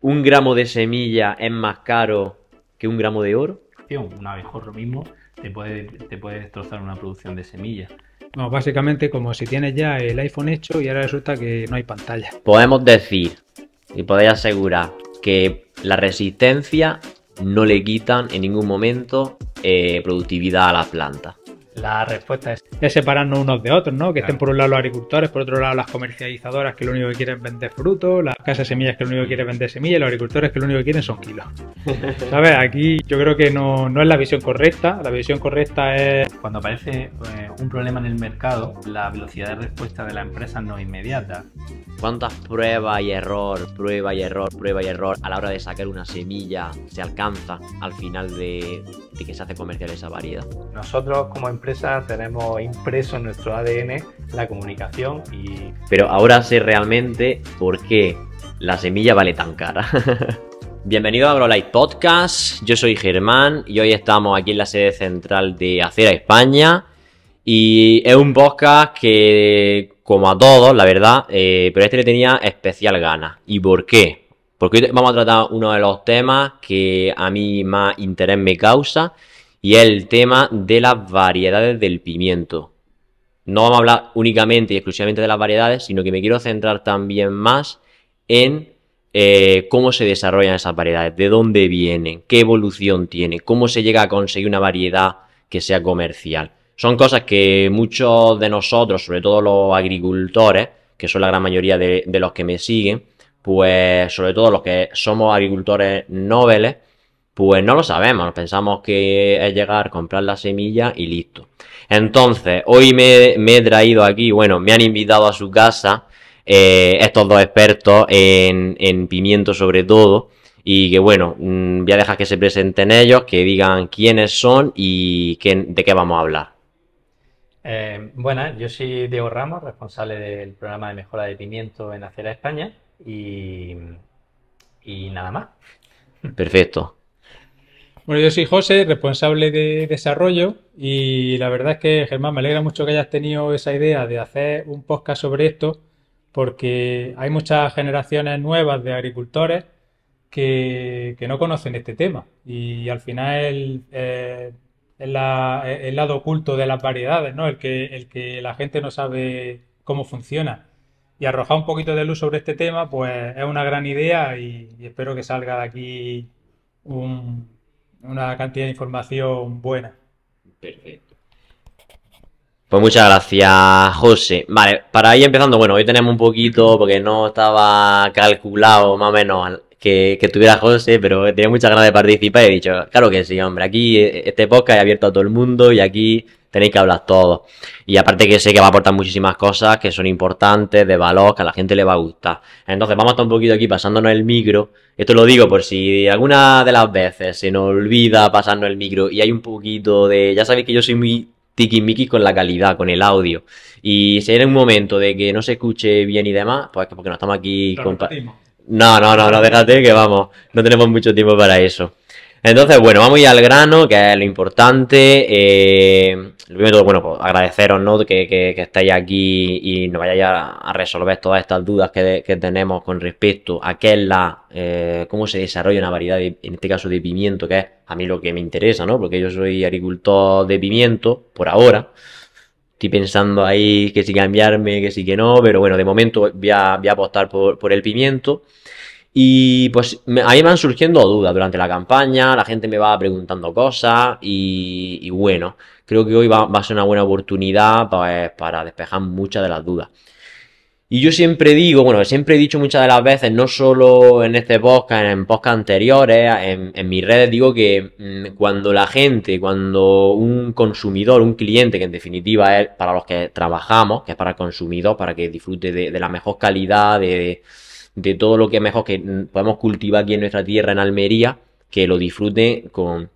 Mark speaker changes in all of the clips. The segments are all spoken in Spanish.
Speaker 1: un gramo de semilla es más caro que un gramo de oro?
Speaker 2: Un abejorro mismo te puede, te puede destrozar una producción de semillas.
Speaker 3: básicamente como si tienes ya el iPhone hecho y ahora resulta que no hay pantalla.
Speaker 1: Podemos decir y podéis asegurar que la resistencia no le quitan en ningún momento eh, productividad a la planta.
Speaker 3: La respuesta es, separarnos unos de otros, ¿no? Que estén por un lado los agricultores, por otro lado las comercializadoras que lo único que quieren vender frutos, las casas de semillas que lo único que quieren vender semillas los agricultores que lo único que quieren son kilos. ¿Sabes? Aquí yo creo que no, no, es la visión correcta. La visión correcta es... Cuando aparece
Speaker 2: eh, un problema en el mercado, la velocidad de respuesta de la empresa no es inmediata.
Speaker 1: ¿Cuántas pruebas y error, prueba y error, prueba y error a la hora de sacar una semilla se alcanza al final de, de que se hace comercial esa variedad?
Speaker 2: Nosotros como tenemos impreso en nuestro ADN la comunicación y...
Speaker 1: Pero ahora sé realmente por qué la semilla vale tan cara. Bienvenido a Light Podcast, yo soy Germán y hoy estamos aquí en la sede central de Acera España y es un podcast que, como a todos, la verdad, eh, pero este le tenía especial gana. ¿Y por qué? Porque hoy vamos a tratar uno de los temas que a mí más interés me causa y el tema de las variedades del pimiento. No vamos a hablar únicamente y exclusivamente de las variedades, sino que me quiero centrar también más en eh, cómo se desarrollan esas variedades, de dónde vienen, qué evolución tiene, cómo se llega a conseguir una variedad que sea comercial. Son cosas que muchos de nosotros, sobre todo los agricultores, que son la gran mayoría de, de los que me siguen, pues sobre todo los que somos agricultores noveles, pues no lo sabemos, pensamos que es llegar, comprar la semilla y listo. Entonces, hoy me, he traído aquí, bueno, me han invitado a su casa eh, estos dos expertos en, pimiento sobre todo. Y que bueno, ya mm, voy a dejar que se presenten ellos, que digan quiénes son y de qué vamos a hablar.
Speaker 2: Eh, bueno, yo soy Diego Ramos, responsable del programa de mejora de pimiento en Acera España y
Speaker 3: nada más. Perfecto. Bueno, yo soy José, responsable de desarrollo y la verdad es que, Germán, me alegra mucho que hayas tenido esa idea de hacer un podcast sobre esto porque hay muchas generaciones nuevas de agricultores que, no conocen este tema y al final eh, es el, lado oculto de las variedades, ¿no? el, que, la gente no sabe cómo funciona. Y arrojar un poquito de luz sobre este tema, pues es una gran idea y espero que salga de aquí un, una cantidad de información buena. Perfecto.
Speaker 1: Pues muchas gracias, José. Vale, para ir empezando, bueno, hoy tenemos un poquito, porque no estaba calculado más o menos que, que tuviera José, pero tenía muchas ganas de participar y he dicho, claro que sí, hombre, aquí eh, este podcast es abierto a todo el mundo y aquí tenéis que hablar todos. Y aparte que sé que va a aportar muchísimas cosas que son importantes, de valor, que a la gente le va a gustar. Entonces vamos a estar un poquito aquí pasándonos el micro. Esto lo digo por si alguna de las veces se nos olvida pasarnos el micro y hay un poquito de... Ya sabéis que yo soy muy miki con la calidad, con el audio. Y si hay un momento de que no se escuche bien y demás, pues porque no estamos aquí... con. No, no, no, no, déjate que vamos, no tenemos mucho tiempo para eso. Entonces, bueno, vamos ya al grano, que es lo importante. Eh, lo primero, bueno, pues agradeceros, ¿no? Que, que, estáis aquí y nos vayáis a, resolver todas estas dudas que, tenemos con respecto a qué es la, eh, cómo se desarrolla una variedad, en este caso de pimiento, que es a mí lo que me interesa, ¿no? Porque yo soy agricultor de pimiento, por ahora. Estoy pensando ahí que sí que enviarme, que sí que no, pero bueno, de momento voy a, apostar por, el pimiento. Y pues ahí van surgiendo dudas durante la campaña, la gente me va preguntando cosas y, bueno, creo que hoy va, a ser una buena oportunidad pues, para despejar muchas de las dudas. Y yo siempre digo, bueno, siempre he dicho muchas de las veces, no solo en este podcast, en podcast anteriores, en, mis redes, digo que mm, cuando la gente, cuando un consumidor, un cliente, que en definitiva es para los que trabajamos, que es para el consumidor, para que disfrute de, la mejor calidad, de, todo lo que mejor que mm, podemos cultivar aquí en nuestra tierra, en Almería, que lo disfrute con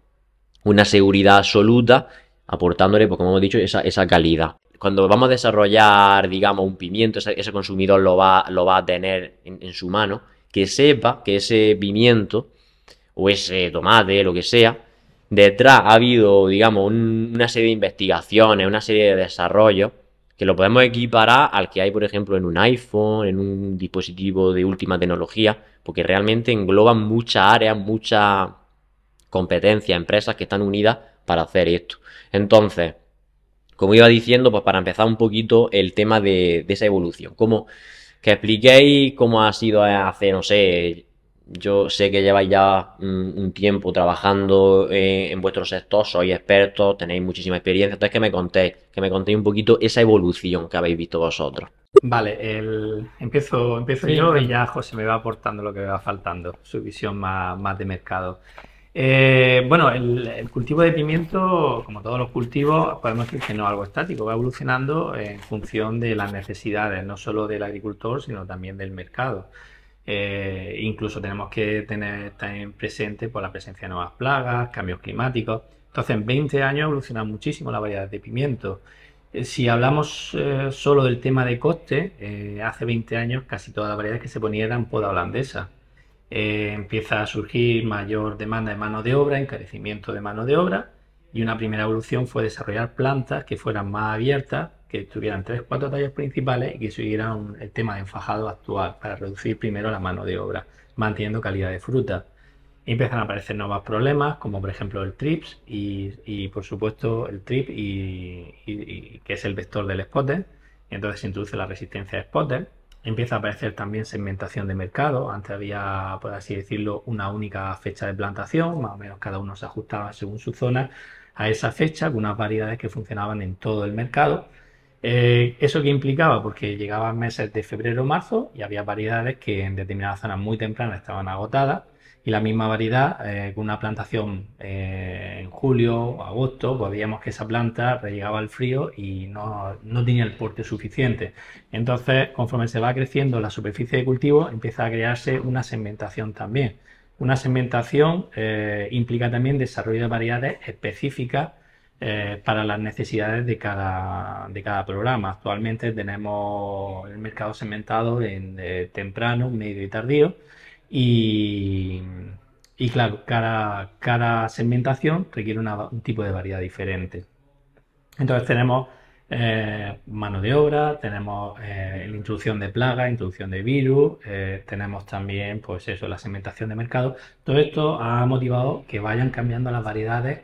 Speaker 1: una seguridad absoluta, aportándole, pues como hemos dicho, esa, esa calidad cuando vamos a desarrollar, digamos, un pimiento, ese, consumidor lo va, a tener en, su mano, que sepa que ese pimiento o ese tomate, lo que sea, detrás ha habido, digamos, una serie de investigaciones, una serie de desarrollos que lo podemos equiparar al que hay, por ejemplo, en un iPhone, en un dispositivo de última tecnología, porque realmente engloban muchas áreas, muchas competencias, empresas que están unidas para hacer esto. Entonces, como iba diciendo, pues para empezar un poquito el tema de, esa evolución. Como que expliquéis cómo ha sido hace, no sé, yo sé que lleváis ya mm, un tiempo trabajando eh, en vuestro sector, sois expertos, tenéis muchísima experiencia, entonces que me contéis, que me contéis un poquito esa evolución que habéis visto vosotros.
Speaker 2: Vale, el... empiezo, empiezo yo y ya José me va aportando lo que me va faltando, su visión más, más de mercado. Eh, bueno, el, cultivo de pimiento, como todos los cultivos, podemos decir que no es algo estático, va evolucionando en función de las necesidades, no solo del agricultor, sino también del mercado. Eh, incluso tenemos que tener presente por la presencia de nuevas plagas, cambios climáticos. Entonces, en 20 años ha evolucionado muchísimo la variedad de pimiento. Eh, si hablamos solo del tema de coste, hace 20 años casi todas las variedades que se ponían eran poda holandesa eh, empieza a surgir mayor demanda de mano de obra, encarecimiento de mano de obra, y una primera evolución fue desarrollar plantas que fueran más abiertas, que tuvieran tres, cuatro tallas principales y que siguieran el tema de enfajado actual para reducir primero la mano de obra, manteniendo calidad de fruta. empiezan a aparecer nuevos problemas, como por ejemplo el TRIPS y, por supuesto el TRIP, y, que es el vector del spotter. Entonces se introduce la resistencia de spotter Empieza a aparecer también segmentación de mercado. Antes había, por así decirlo, una única fecha de plantación, más o menos cada uno se ajustaba según su zona a esa fecha, con unas variedades que funcionaban en todo el mercado. Eh, ¿Eso qué implicaba? Porque llegaban meses de febrero o marzo y había variedades que en determinadas zonas muy tempranas estaban agotadas y la misma variedad eh, con una plantación eh, en julio, agosto, pues que esa planta relegaba al frío y no, tenía el porte suficiente. Entonces, conforme se va creciendo la superficie de cultivo, empieza a crearse una segmentación también. Una segmentación eh, implica también desarrollo de variedades específicas para las necesidades de cada, de cada programa. Actualmente tenemos el mercado segmentado en temprano, medio y tardío y, claro, cada, segmentación requiere un tipo de variedad diferente. Entonces tenemos eh, mano de obra, tenemos eh, la introducción de plagas, introducción de virus, eh, tenemos también pues eso, la segmentación de mercado. Todo esto ha motivado que vayan cambiando las variedades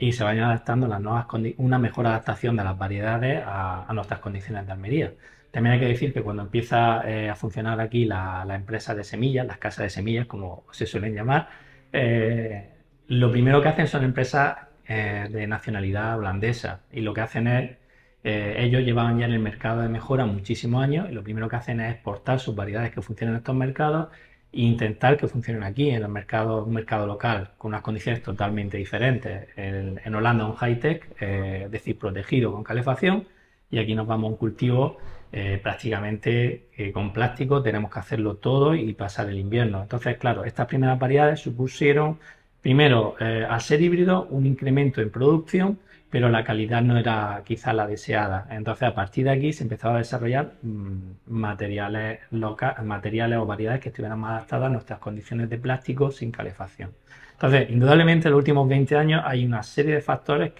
Speaker 2: y se vayan adaptando las nuevas una mejor adaptación de las variedades a nuestras condiciones de Almería. También hay que decir que cuando empieza eh, a funcionar aquí la, la, empresa de semillas, las casas de semillas, como se suelen llamar, eh, lo primero que hacen son empresas eh, de nacionalidad holandesa y lo que hacen es, ellos llevaban ya en el mercado de mejora muchísimos años y lo primero que hacen es exportar sus variedades que funcionan en estos mercados e intentar que funcionen aquí, en el mercado, un mercado local, con unas condiciones totalmente diferentes. En, en Holanda un high-tech, es decir, protegido con calefacción, y aquí nos vamos a un cultivo eh, prácticamente eh, con plástico tenemos que hacerlo todo y pasar el invierno. Entonces, claro, estas primeras variedades supusieron, primero, eh, al ser híbrido, un incremento en producción, pero la calidad no era quizá la deseada. Entonces, a partir de aquí se empezaba a desarrollar mm, materiales, locales, materiales o variedades que estuvieran más adaptadas a nuestras condiciones de plástico sin calefacción. Entonces, indudablemente en los últimos 20 años hay una serie de factores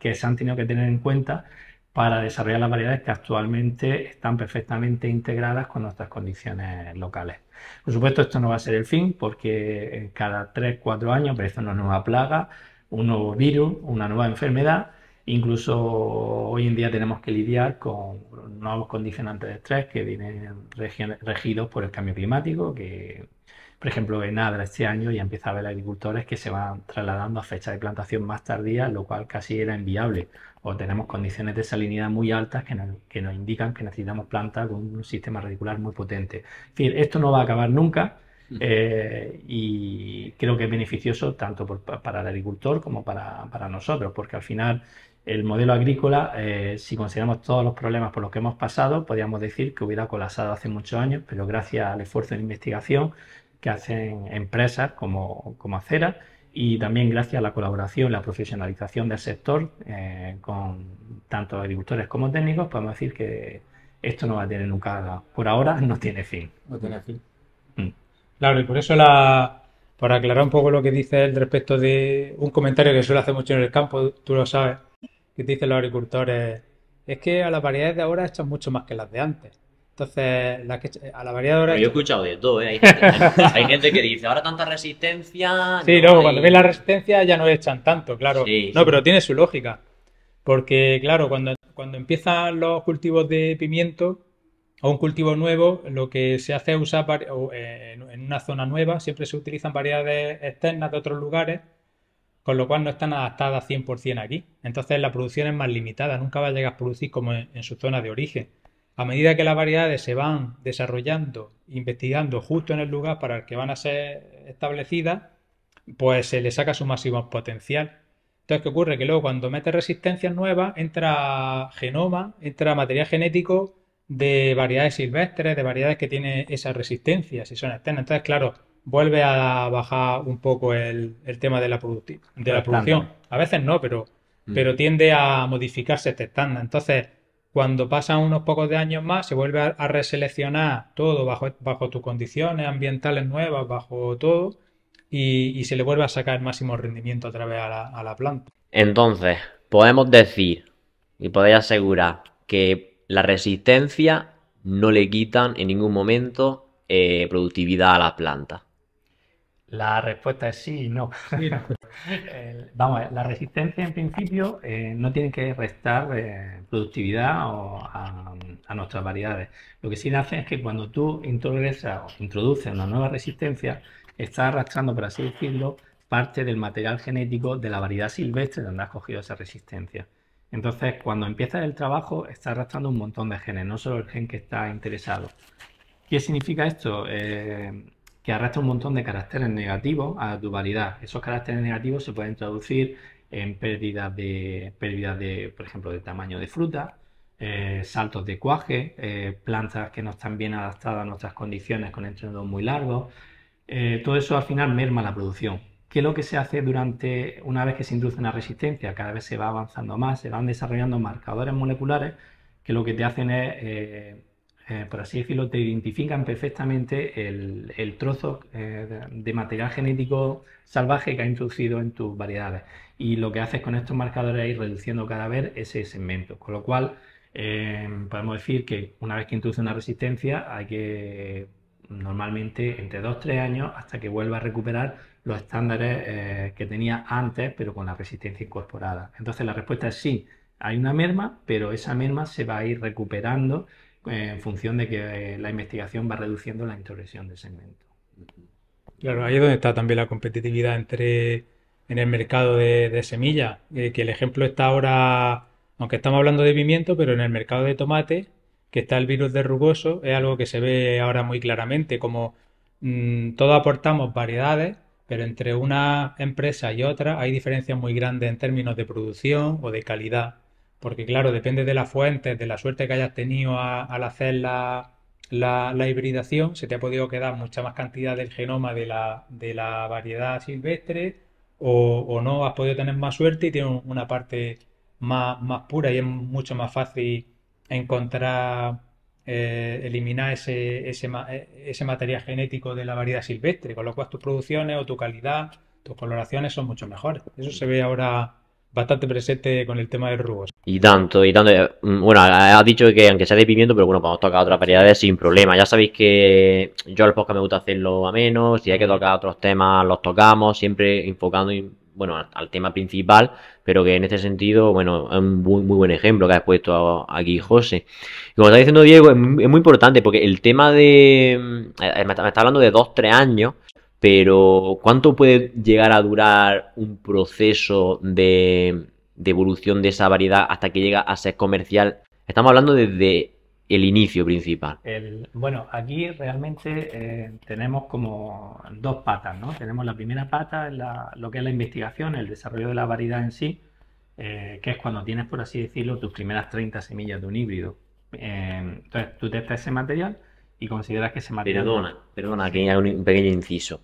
Speaker 2: que se han tenido que tener en cuenta para desarrollar las variedades que actualmente están perfectamente integradas con nuestras condiciones locales. Por supuesto, esto no va a ser el fin porque cada 3-4 años aparece una nueva plaga, un nuevo virus, una nueva enfermedad. Incluso hoy en día tenemos que lidiar con nuevos condicionantes de estrés que vienen regidos por el cambio climático, que por ejemplo, en Adra este año ya empieza a haber agricultores que se van trasladando a fechas de plantación más tardías, lo cual casi era inviable o tenemos condiciones de salinidad muy altas que nos, que nos indican que necesitamos plantas con un sistema radicular muy potente. En fin, esto no va a acabar nunca. Eh, y creo que es beneficioso tanto para el agricultor como para, nosotros, porque al final el modelo agrícola, eh, si consideramos todos los problemas por los que hemos pasado, podríamos decir que hubiera colapsado hace muchos años, pero gracias al esfuerzo de investigación que hacen empresas como, como Acera, y también gracias a la colaboración la profesionalización del sector eh, con tanto agricultores como técnicos, podemos decir que
Speaker 3: esto no va a tener nunca, por ahora no tiene fin. No tiene fin. Mm. Claro, y por eso la, aclarar un poco lo que dice él respecto de un comentario que suele hacer mucho en el campo, tú lo sabes, que dicen los agricultores, es que a las variedades de ahora echan mucho más que las de antes. Entonces, la eh, a la variadora... yo he escuchado de todo, ¿eh? Hay gente, que dice, ahora
Speaker 1: tanta resistencia... Sí, no, cuando ven la
Speaker 3: resistencia ya no echan tanto, claro. no, pero tiene su lógica. Porque, claro, cuando, cuando empiezan los cultivos de pimiento o un cultivo nuevo, lo que se hace es usar eh, en una zona nueva, siempre se utilizan variedades externas de otros lugares, con lo cual no están adaptadas 100% aquí. Entonces la producción es más limitada, nunca va a llegar a producir como en su zona de origen. A medida que las variedades se van desarrollando, investigando justo en el lugar para el que van a ser establecidas, pues se le saca su máximo potencial. Entonces, ¿qué ocurre? Que luego cuando mete resistencias nuevas, entra genoma, entra material genético de variedades silvestres, de variedades que tienen esa resistencia, si son externas. Entonces, claro, vuelve a bajar un poco el, tema de la, de la producción. A veces no, pero, mm. pero tiende a modificarse este estándar. Entonces, cuando pasan unos pocos de años más, se vuelve a, reseleccionar todo bajo, bajo, tus condiciones ambientales nuevas, bajo todo, y, se le vuelve a sacar el máximo rendimiento a través a la planta.
Speaker 1: Entonces, podemos decir y podéis asegurar que la resistencia no le quitan en ningún momento eh, productividad a la planta.
Speaker 2: La respuesta es sí y no. vamos, la resistencia en principio eh, no tiene que restar eh, productividad o a, nuestras variedades. Lo que sí hace es que cuando tú introduces, introduces una nueva resistencia, estás arrastrando, por así decirlo, parte del material genético de la variedad silvestre donde has cogido esa resistencia. Entonces, cuando empiezas el trabajo, estás arrastrando un montón de genes, no solo el gen que está interesado. ¿Qué significa esto? Eh, que arrastra un montón de caracteres negativos a tu variedad. Esos caracteres negativos se pueden traducir en pérdidas de, de por ejemplo, de tamaño de fruta, eh, saltos de cuaje, eh, plantas que no están bien adaptadas a nuestras condiciones con entrenos muy largos. Eh, todo eso al final merma la producción. ¿Qué es lo que se hace durante, una vez que se induce una resistencia? Cada vez se va avanzando más, se van desarrollando marcadores moleculares que lo que te hacen es eh, por así decirlo, te identifican perfectamente el, trozo eh, de material genético salvaje que ha introducido en tus variedades. Y lo que haces con estos marcadores es ir reduciendo cada vez ese segmento. Con lo cual, eh, podemos decir que una vez que introduce una resistencia, hay que normalmente entre 2-3 años hasta que vuelva a recuperar los estándares que tenía antes, pero con la resistencia incorporada. Entonces la respuesta es sí, hay una merma, pero esa merma se va a ir recuperando
Speaker 3: eh, en función de que eh, la investigación va reduciendo la introgresión del segmento. Claro, ahí es donde está también la competitividad entre en el mercado de, semillas, eh, que el ejemplo está ahora, aunque estamos hablando de pimiento, pero en el mercado de tomate, que está el virus de rugoso, es algo que se ve ahora muy claramente, como todo mm, todos aportamos variedades, pero entre una empresa y otra hay diferencias muy grandes en términos de producción o de calidad porque claro, depende de las fuentes, de la suerte que hayas tenido al hacer la, hibridación, se te ha podido quedar mucha más cantidad del genoma de la, variedad silvestre o, no has podido tener más suerte y tiene una parte más, pura y es mucho más fácil encontrar, eh, eliminar ese material genético de la variedad silvestre, con lo cual tus producciones o tu calidad, tus coloraciones son mucho mejores. Eso se ve ahora bastante presente con el tema de rubos.
Speaker 1: Y tanto, y tanto. Mm, bueno, ha dicho que aunque sea de pimiento, pero bueno, podemos tocar otras variedades sin problema. Ya sabéis que yo al podcast me gusta hacerlo a menos, si hay que tocar otros temas, los tocamos, siempre enfocando bueno, al, tema principal, pero que en este sentido, bueno, es un muy, buen ejemplo que has puesto aquí, José. Y como está diciendo Diego, es muy, importante porque el tema de. Mm, eh, eh, me está, hablando de dos, tres años, pero ¿cuánto puede llegar a durar un proceso de, evolución de esa variedad hasta que llega a ser comercial? Estamos hablando desde el inicio principal.
Speaker 2: bueno, aquí realmente eh, tenemos como dos patas, ¿no? Tenemos la primera pata, lo que es la investigación, el desarrollo de la variedad en sí, eh, que es cuando tienes, por así decirlo, tus primeras 30 semillas de un híbrido. Eh, entonces, tú testas ese material y consideras que ese material... Perdona,
Speaker 1: perdona, que hay un pequeño inciso.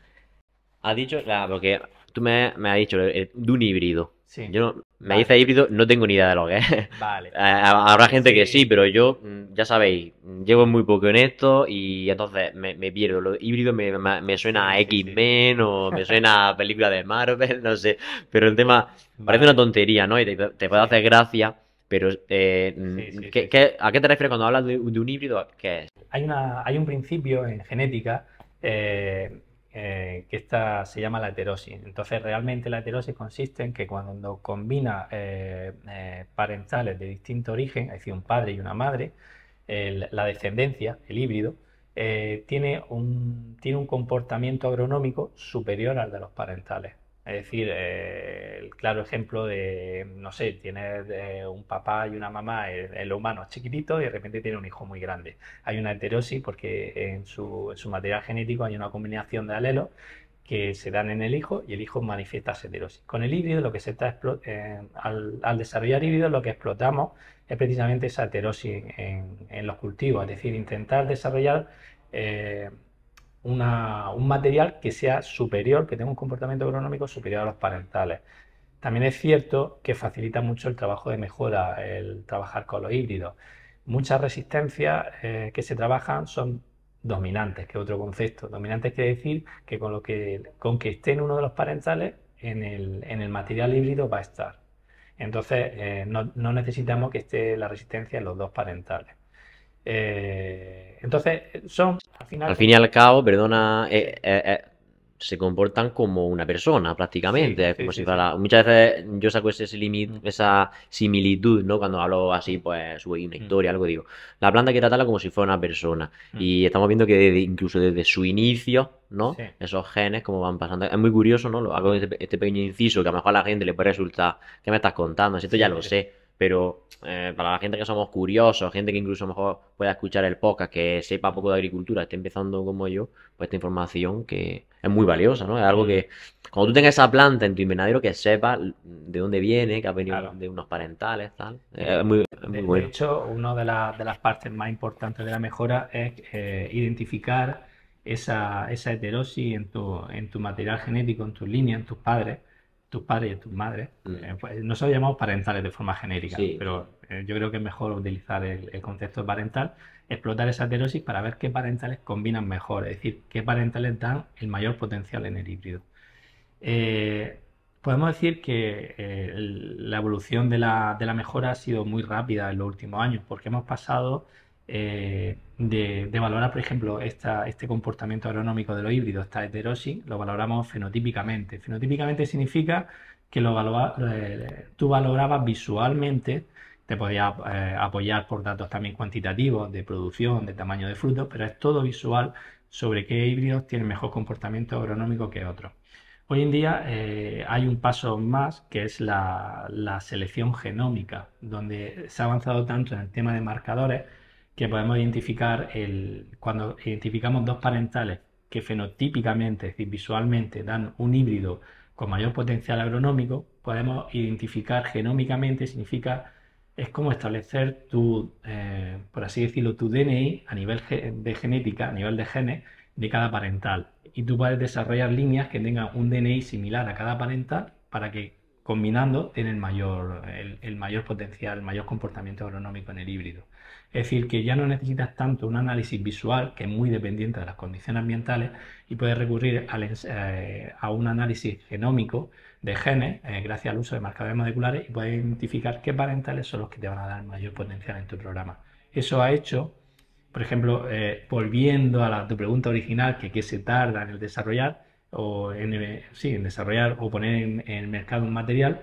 Speaker 1: Ha dicho, claro, porque tú me, has dicho eh, de un híbrido. Sí. Yo me dice híbrido, no tengo ni idea de lo que es. Vale. Habrá gente que sí, pero yo, mm, ya sabéis, mm, llevo muy poco en esto y entonces me, pierdo. Lo híbrido me, me, suena a X-Men o me suena a película de Marvel, no sé. Pero el tema parece una tontería, ¿no? Y te, puede hacer gracia. Pero, eh, mm, ¿qué, a qué te refieres cuando hablas de, un híbrido? ¿Qué es?
Speaker 2: Hay, una, hay un principio en genética eh, eh, que esta se llama la heterosis. Entonces, realmente la heterosis consiste en que cuando combina eh, eh, parentales de distinto origen, es decir, un padre y una madre, la descendencia, el híbrido, tiene, un, tiene un comportamiento agronómico superior al de los parentales. Es decir, eh, el claro ejemplo de, no sé, tiene eh, un papá y una mamá, eh, el, humano es chiquitito y de repente tiene un hijo muy grande. Hay una heterosis porque en su, material genético hay una combinación de alelos que se dan en el hijo y el hijo manifiesta heterosis. Con el híbrido, lo que se está al, desarrollar híbrido, lo que explotamos es precisamente esa heterosis en, los cultivos, es decir, intentar desarrollar un material que sea superior, que tenga un comportamiento agronómico superior a los parentales. También es cierto que facilita mucho el trabajo de mejora, el trabajar con los híbridos. Muchas resistencias eh, que se trabajan son dominantes, que es otro concepto. Dominantes quiere decir que con, lo que, con esté en uno de los parentales, en el, material híbrido va a estar. Entonces, eh, no necesitamos que esté la resistencia en los dos parentales. Eh, entonces, son al fin
Speaker 1: y al cabo, perdona, eh, eh, se comportan como una persona prácticamente. como si Muchas veces yo saco ese límite, mm. esa similitud, ¿no? Cuando hablo así, pues su una mm. historia, algo digo. La planta hay que tratarla como si fuera una persona. Mm. Y estamos viendo que incluso desde su inicio, ¿no? Esos genes, como van pasando. Es muy curioso, ¿no? Hago este, pequeño inciso que a lo mejor a la gente le puede resultar, ¿qué me estás contando? Si esto ya lo sé pero eh, para la gente que somos curiosos, gente que incluso mejor pueda escuchar el podcast, que sepa poco de agricultura, esté empezando como yo, pues esta información que es muy valiosa, ¿no? Es algo mm. que cuando tú tengas esa planta en tu invernadero, que sepa de dónde viene,
Speaker 2: que ha venido de unos parentales, tal.
Speaker 1: Es muy, de,
Speaker 2: hecho, una de, las partes más importantes de la mejora es eh, identificar esa, esa heterosis en tu, en tu material genético, en tus líneas, en tus padres tus padres y tus madres. Mm. Eh, pues, Nosotros llamamos parentales de forma genérica, pero eh, yo creo que es mejor utilizar el, concepto parental, explotar esa aterosis para ver qué parentales combinan mejor, es decir, qué parentales dan el mayor potencial en el híbrido. Eh, podemos decir que la evolución de la, de la mejora ha sido muy rápida en los últimos años, porque hemos pasado eh, de, valorar, por ejemplo, este comportamiento agronómico de los híbridos, esta heterosis, lo valoramos fenotípicamente. Fenotípicamente significa que lo eh, tú valorabas visualmente, te podías eh, apoyar por datos también cuantitativos de producción, de tamaño de frutos, pero es todo visual sobre qué híbridos tienen mejor comportamiento agronómico que otros. Hoy en día hay un paso más que es la selección genómica, donde se ha avanzado tanto en el tema de marcadores que podemos identificar el, cuando identificamos dos parentales que fenotípicamente, es decir, visualmente, dan un híbrido con mayor potencial agronómico, podemos identificar genómicamente, significa, es como establecer tu, eh, por así decirlo, tu DNI a nivel de genética, a nivel de genes de cada parental. Y tú puedes desarrollar líneas que tengan un DNI similar a cada parental para que combinando tienen mayor, el, el mayor potencial, el mayor comportamiento agronómico en el híbrido. Es decir, que ya no necesitas tanto un análisis visual, que es muy dependiente de las condiciones ambientales, y puedes recurrir eh, a un análisis genómico de genes, eh, gracias al uso de marcadores moleculares, y puedes identificar qué parentales son los que te van a dar mayor potencial en tu programa. Eso ha hecho, por ejemplo, eh, volviendo a tu pregunta original, que qué se tarda en el desarrollar, o en, desarrollar o poner en, el mercado un material,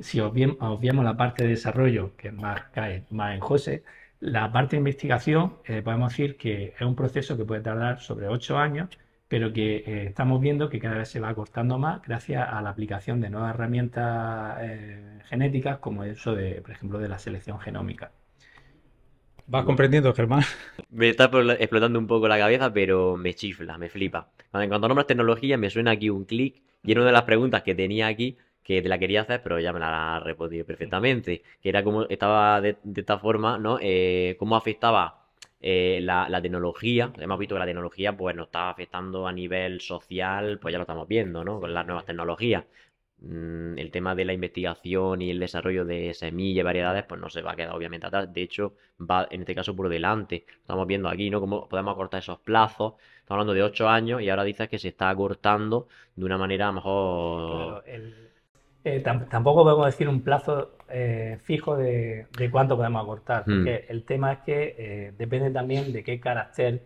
Speaker 2: si obviamos la parte de desarrollo, que más cae más en José, la parte de investigación, eh, podemos decir que es un proceso que puede tardar sobre ocho años, pero que eh, estamos viendo que cada vez se va acortando más gracias a la aplicación de nuevas herramientas eh, genéticas, como eso de, por ejemplo, de la selección genómica. Vas comprendiendo,
Speaker 3: Germán.
Speaker 1: Me está explotando un poco la cabeza, pero me chifla, me flipa. En cuanto a nombres tecnología, me suena aquí un clic y en una de las preguntas que tenía aquí que te la quería hacer, pero ya me la ha respondido perfectamente, que era como estaba de, esta forma, ¿no? Eh, cómo afectaba eh, la, tecnología, hemos visto que la tecnología pues nos está afectando a nivel social, pues ya lo estamos viendo, ¿no? Con las nuevas tecnologías. Mm, el tema de la investigación y el desarrollo de semillas y variedades, pues no se va a quedar obviamente atrás. De hecho, va en este caso por delante. Estamos viendo aquí, ¿no? Cómo podemos acortar esos plazos. Estamos hablando de ocho años y ahora dices que se está acortando de una manera a lo mejor...
Speaker 2: Eh, tampoco podemos decir un plazo eh, fijo de, cuánto podemos aportar, hmm. porque el tema es que eh, depende también de qué carácter,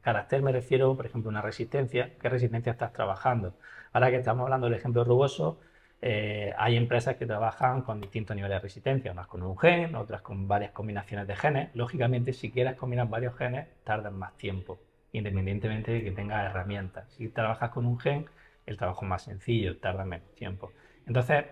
Speaker 2: carácter me refiero, por ejemplo, una resistencia, qué resistencia estás trabajando. Ahora que estamos hablando del ejemplo rugoso, hay empresas que trabajan con distintos niveles de resistencia, unas con un gen, otras con varias combinaciones de genes. Lógicamente, si quieres combinar varios genes, tardan más tiempo, independientemente de que tengas herramientas. Si trabajas con un gen, el trabajo es más sencillo, tarda menos tiempo. Entonces,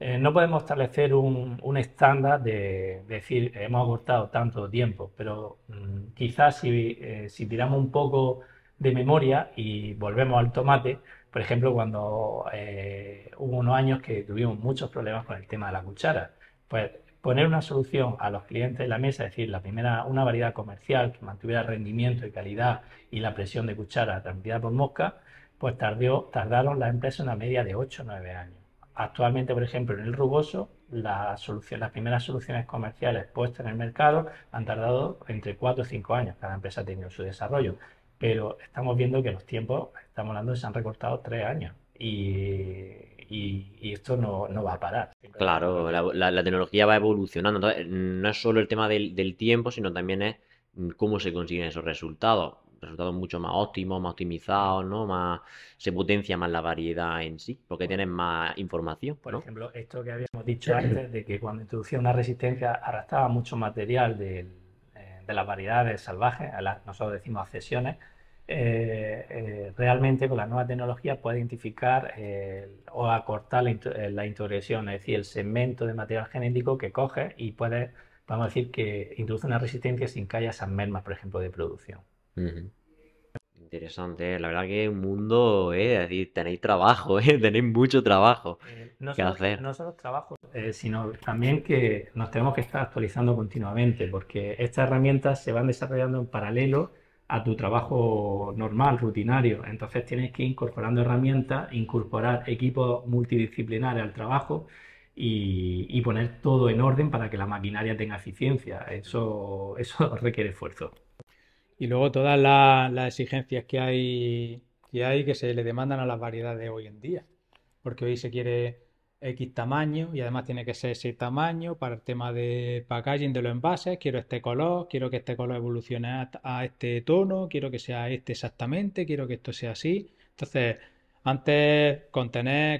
Speaker 2: eh, no podemos establecer un, estándar de, decir hemos agotado tanto tiempo, pero mm, quizás eh, si, tiramos un poco de memoria y volvemos al tomate, por ejemplo, cuando eh, hubo unos años que tuvimos muchos problemas con el tema de la cuchara, pues poner una solución a los clientes de la mesa, es decir, la primera, una variedad comercial que mantuviera rendimiento y calidad y la presión de cuchara transmitida por mosca, pues tardó, tardaron las empresas una media de 8 o 9 años. Actualmente, por ejemplo, en el rugoso, las primeras soluciones comerciales puestas en el mercado han tardado entre 4 o 5 años, cada empresa ha tenido su desarrollo, pero estamos viendo que los tiempos, estamos hablando, se han recortado 3 años y, esto no, va a parar. Claro,
Speaker 1: la, tecnología va evolucionando, no es solo el tema del, del tiempo, sino también es mm, cómo se consiguen esos resultados resultados mucho más óptimos, más optimizados, ¿no? Más, se potencia más la variedad en sí, porque tienes más información. Por
Speaker 2: ejemplo, esto que habíamos dicho antes, de que cuando introducía una resistencia arrastraba mucho material eh, de, las variedades salvajes, nosotros decimos accesiones, eh, eh, realmente con las nuevas tecnologías puede identificar o acortar la, la, introgresión, es decir, el segmento de material genético que coge y puede, vamos a decir, que introduce una resistencia sin que haya esas mermas, por ejemplo, de producción.
Speaker 1: Interesante, eh. la verdad que un mundo, eh, tenéis trabajo, eh, tenéis mucho trabajo no solo, hacer.
Speaker 2: No solo trabajo, sino también que nos tenemos que estar actualizando continuamente, porque estas herramientas se van desarrollando en paralelo a tu trabajo normal, rutinario. Entonces tienes que ir incorporando herramientas, incorporar equipos multidisciplinares al trabajo y, y poner todo en orden para que la maquinaria tenga eficiencia. Eso, eso requiere esfuerzo.
Speaker 3: Y luego todas las exigencias que hay, que hay que se le demandan a las variedades hoy en día. Porque hoy se quiere X tamaño y además tiene que ser ese tamaño para el tema de packaging de los envases. Quiero este color, quiero que este color evolucione a, a este tono, quiero que sea este exactamente, quiero que esto sea así. Entonces, antes con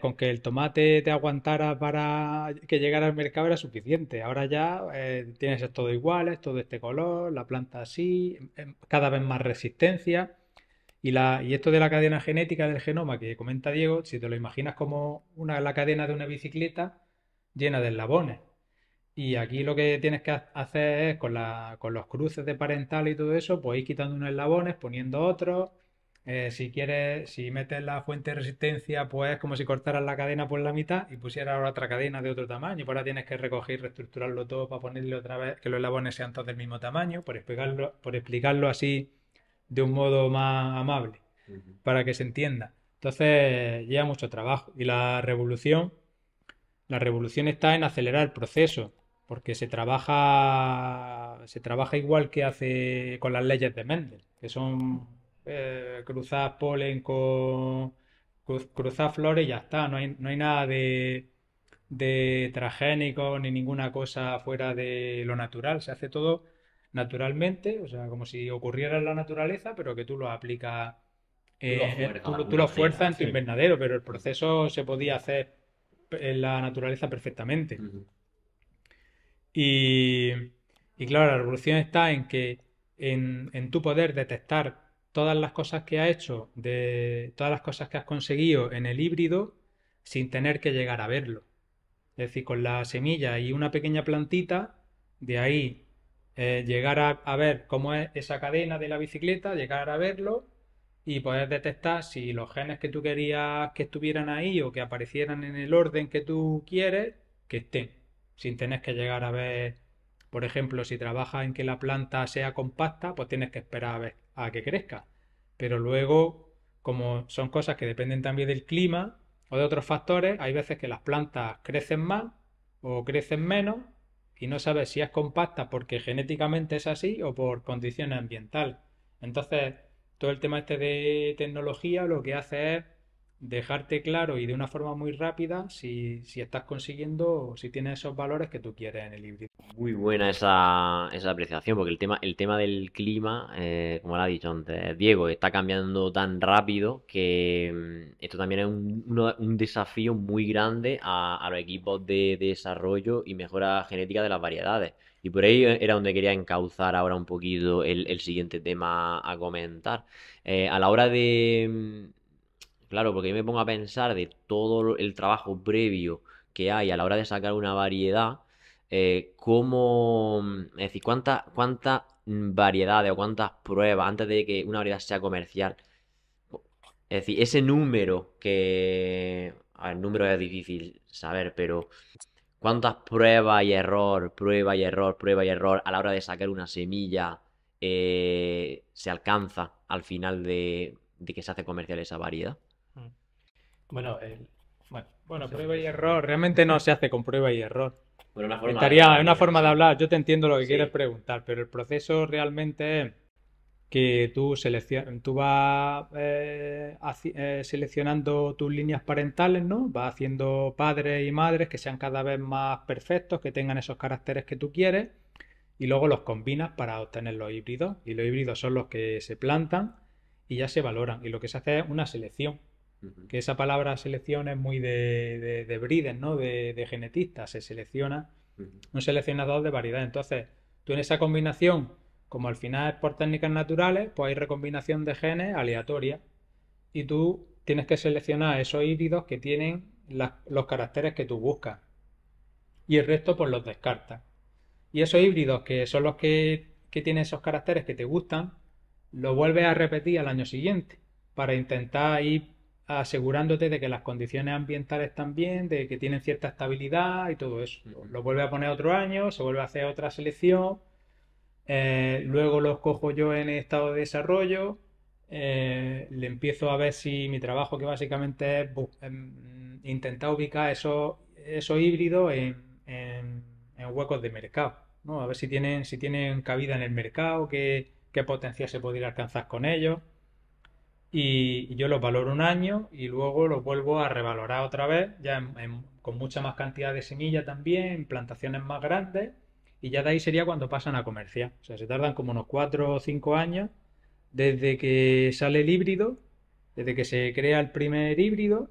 Speaker 3: con que el tomate te aguantara para que llegara al mercado era suficiente. Ahora ya eh, tienes todo igual, es todo este color, la planta así, em, cada vez más resistencia. Y, la, y esto de la cadena genética del genoma que comenta Diego, si te lo imaginas como una, la cadena de una bicicleta llena de eslabones. Y aquí lo que tienes que hacer es con, la, con los cruces de parental y todo eso, pues ir quitando unos eslabones, poniendo otros eh, si quieres, si metes la fuente de resistencia, pues es como si cortaras la cadena por la mitad y pusieras otra cadena de otro tamaño. Ahora tienes que recoger reestructurarlo todo para ponerle otra vez que los labones sean todos del mismo tamaño, por explicarlo, por explicarlo así de un modo más amable, para que se entienda. Entonces lleva mucho trabajo. Y la revolución, la revolución está en acelerar el proceso, porque se trabaja, se trabaja igual que hace con las leyes de Mendel, que son eh, cruzar polen con cruzar flores y ya está, no hay, nada de, de transgénico ni ninguna cosa fuera de lo natural, se hace todo naturalmente, o sea, como si ocurriera en la naturaleza, pero que tú lo aplicas, tú lo, eh, fuerzas en tu invernadero, pero el proceso se podía hacer en la naturaleza perfectamente. y, claro, la revolución está en que en, en tu poder detectar todas las cosas que has hecho, de todas las cosas que has conseguido en el híbrido sin tener que llegar a verlo. Es decir, con la semilla y una pequeña plantita, de ahí eh, llegar a, a, ver cómo es esa cadena de la bicicleta, llegar a verlo y poder detectar si los genes que tú querías que estuvieran ahí o que aparecieran en el orden que tú quieres, que estén, sin tener que llegar a ver, por ejemplo, si trabajas en que la planta sea compacta, pues tienes que esperar a ver a que crezca. Pero luego, como son cosas que dependen también del clima o de otros factores, hay veces que las plantas crecen más o crecen menos y no sabes si es compacta porque genéticamente es así o por condiciones ambientales. Entonces, todo el tema este de tecnología lo que hace es dejarte claro y de una forma muy rápida si, estás consiguiendo o si tienes esos valores que tú quieres en el híbrido.
Speaker 1: Muy buena esa, esa apreciación, porque el tema, el tema del clima, eh, como lo ha dicho antes Diego, está cambiando tan rápido que mm, esto también es un, desafío muy grande a, los equipos de, desarrollo y mejora genética de las variedades. Y por ahí era donde quería encauzar ahora un poquito el, siguiente tema a comentar. Eh, a la hora de, mm, Claro, porque yo me pongo a pensar de todo el trabajo previo que hay a la hora de sacar una variedad, eh, mm, decir, cuántas cuánta mm, variedades o cuántas pruebas antes de que una variedad sea comercial. Es decir, ese número que... el número es difícil saber, pero cuántas pruebas y error, prueba y error, prueba y error a la hora de sacar una semilla eh, se alcanza al final de que se hace comercial esa variedad.
Speaker 2: Bueno, el, eh, bueno, prueba y error.
Speaker 3: Realmente no se hace con prueba y error. Bueno, Es una forma de hablar. Yo te entiendo lo que quieres preguntar, pero el proceso realmente es que tú, tú vas eh, eh, seleccionando tus líneas parentales, ¿no? Vas haciendo padres y madres que sean cada vez más perfectos, que tengan esos caracteres que tú quieres, y luego los combinas para obtener los híbridos. Y los híbridos son los que se plantan y ya se valoran. Y lo que se hace es una selección que esa palabra selección es muy de, de, de ¿no? De, de genetistas. Se selecciona un seleccionador de variedad. Entonces, tú en esa combinación, como al final es por técnicas naturales, pues hay recombinación de genes aleatoria. Y tú tienes que seleccionar esos híbridos que tienen los caracteres que tú buscas. Y el resto, pues los descartas. Y esos híbridos que son los que, que tienen esos caracteres que te gustan, lo vuelves a repetir al año siguiente para intentar ir asegurándote de que las condiciones ambientales están bien, de que tienen cierta estabilidad y todo eso. Lo, vuelve a poner otro año, se vuelve a hacer otra selección, eh, luego los cojo yo en estado de desarrollo, eh, le empiezo a ver si mi trabajo, que básicamente es em, intentar ubicar esos, eso híbridos en, huecos de mercado, a ver si tienen, si tienen cabida en el mercado, qué, potencia se podría alcanzar con ellos y, yo los valoro un año y luego los vuelvo a revalorar otra vez, ya con mucha más cantidad de semilla también, plantaciones más grandes y ya de ahí sería cuando pasan a comercial. O sea, se tardan como unos cuatro o cinco años desde que sale el híbrido, desde que se crea el primer híbrido,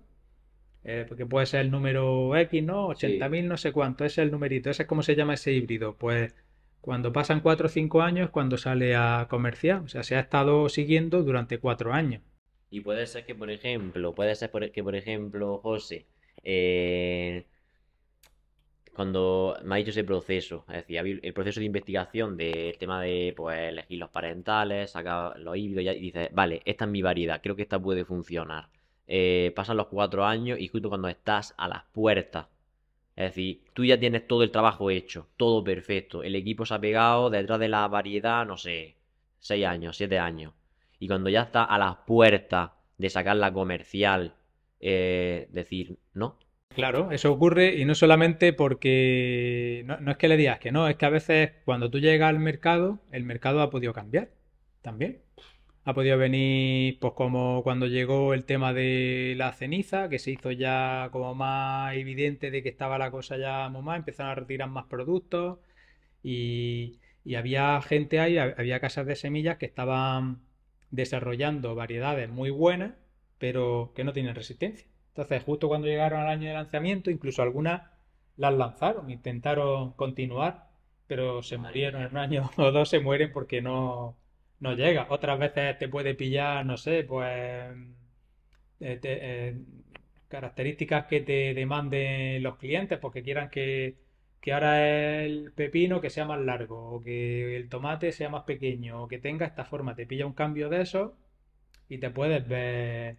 Speaker 3: eh, porque puede ser el número X, ¿no? 80.000, no sé cuánto, ese es el numerito, ese es como se llama ese híbrido. Pues cuando pasan cuatro o cinco años cuando sale a comercial, o sea, se ha estado siguiendo durante cuatro años.
Speaker 1: Y puede ser que, por ejemplo, puede ser que, por ejemplo, José, eh, cuando me ha dicho ese proceso, es decir, el proceso de investigación del tema de pues, elegir los parentales, sacar los híbridos, y dice vale, esta es mi variedad, creo que esta puede funcionar. Eh, pasan los cuatro años y justo cuando estás a las puertas, es decir, tú ya tienes todo el trabajo hecho, todo perfecto, el equipo se ha pegado detrás de la variedad, no sé, seis años, siete años y cuando ya está a las puertas de sacarla comercial, eh, decir no.
Speaker 3: Claro, eso ocurre y no solamente porque no, es que le digas que no, es que a veces cuando tú llegas al mercado, el mercado ha podido cambiar también. Ha podido venir, pues como cuando llegó el tema de la ceniza, que se hizo ya como más evidente de que estaba la cosa ya más, empezaron a retirar más productos y había gente ahí, había casas de semillas que estaban desarrollando variedades muy buenas, pero que no tienen resistencia. Entonces, justo cuando llegaron al año de lanzamiento, incluso algunas las lanzaron, intentaron continuar, pero se murieron en un año o dos, se mueren porque no, no llega. Otras veces te puede pillar, no sé, pues eh, eh, características que te demanden los clientes porque quieran que que ahora el pepino que sea más largo, o que el tomate sea más pequeño, o que tenga esta forma. Te pilla un cambio de eso y te puedes ver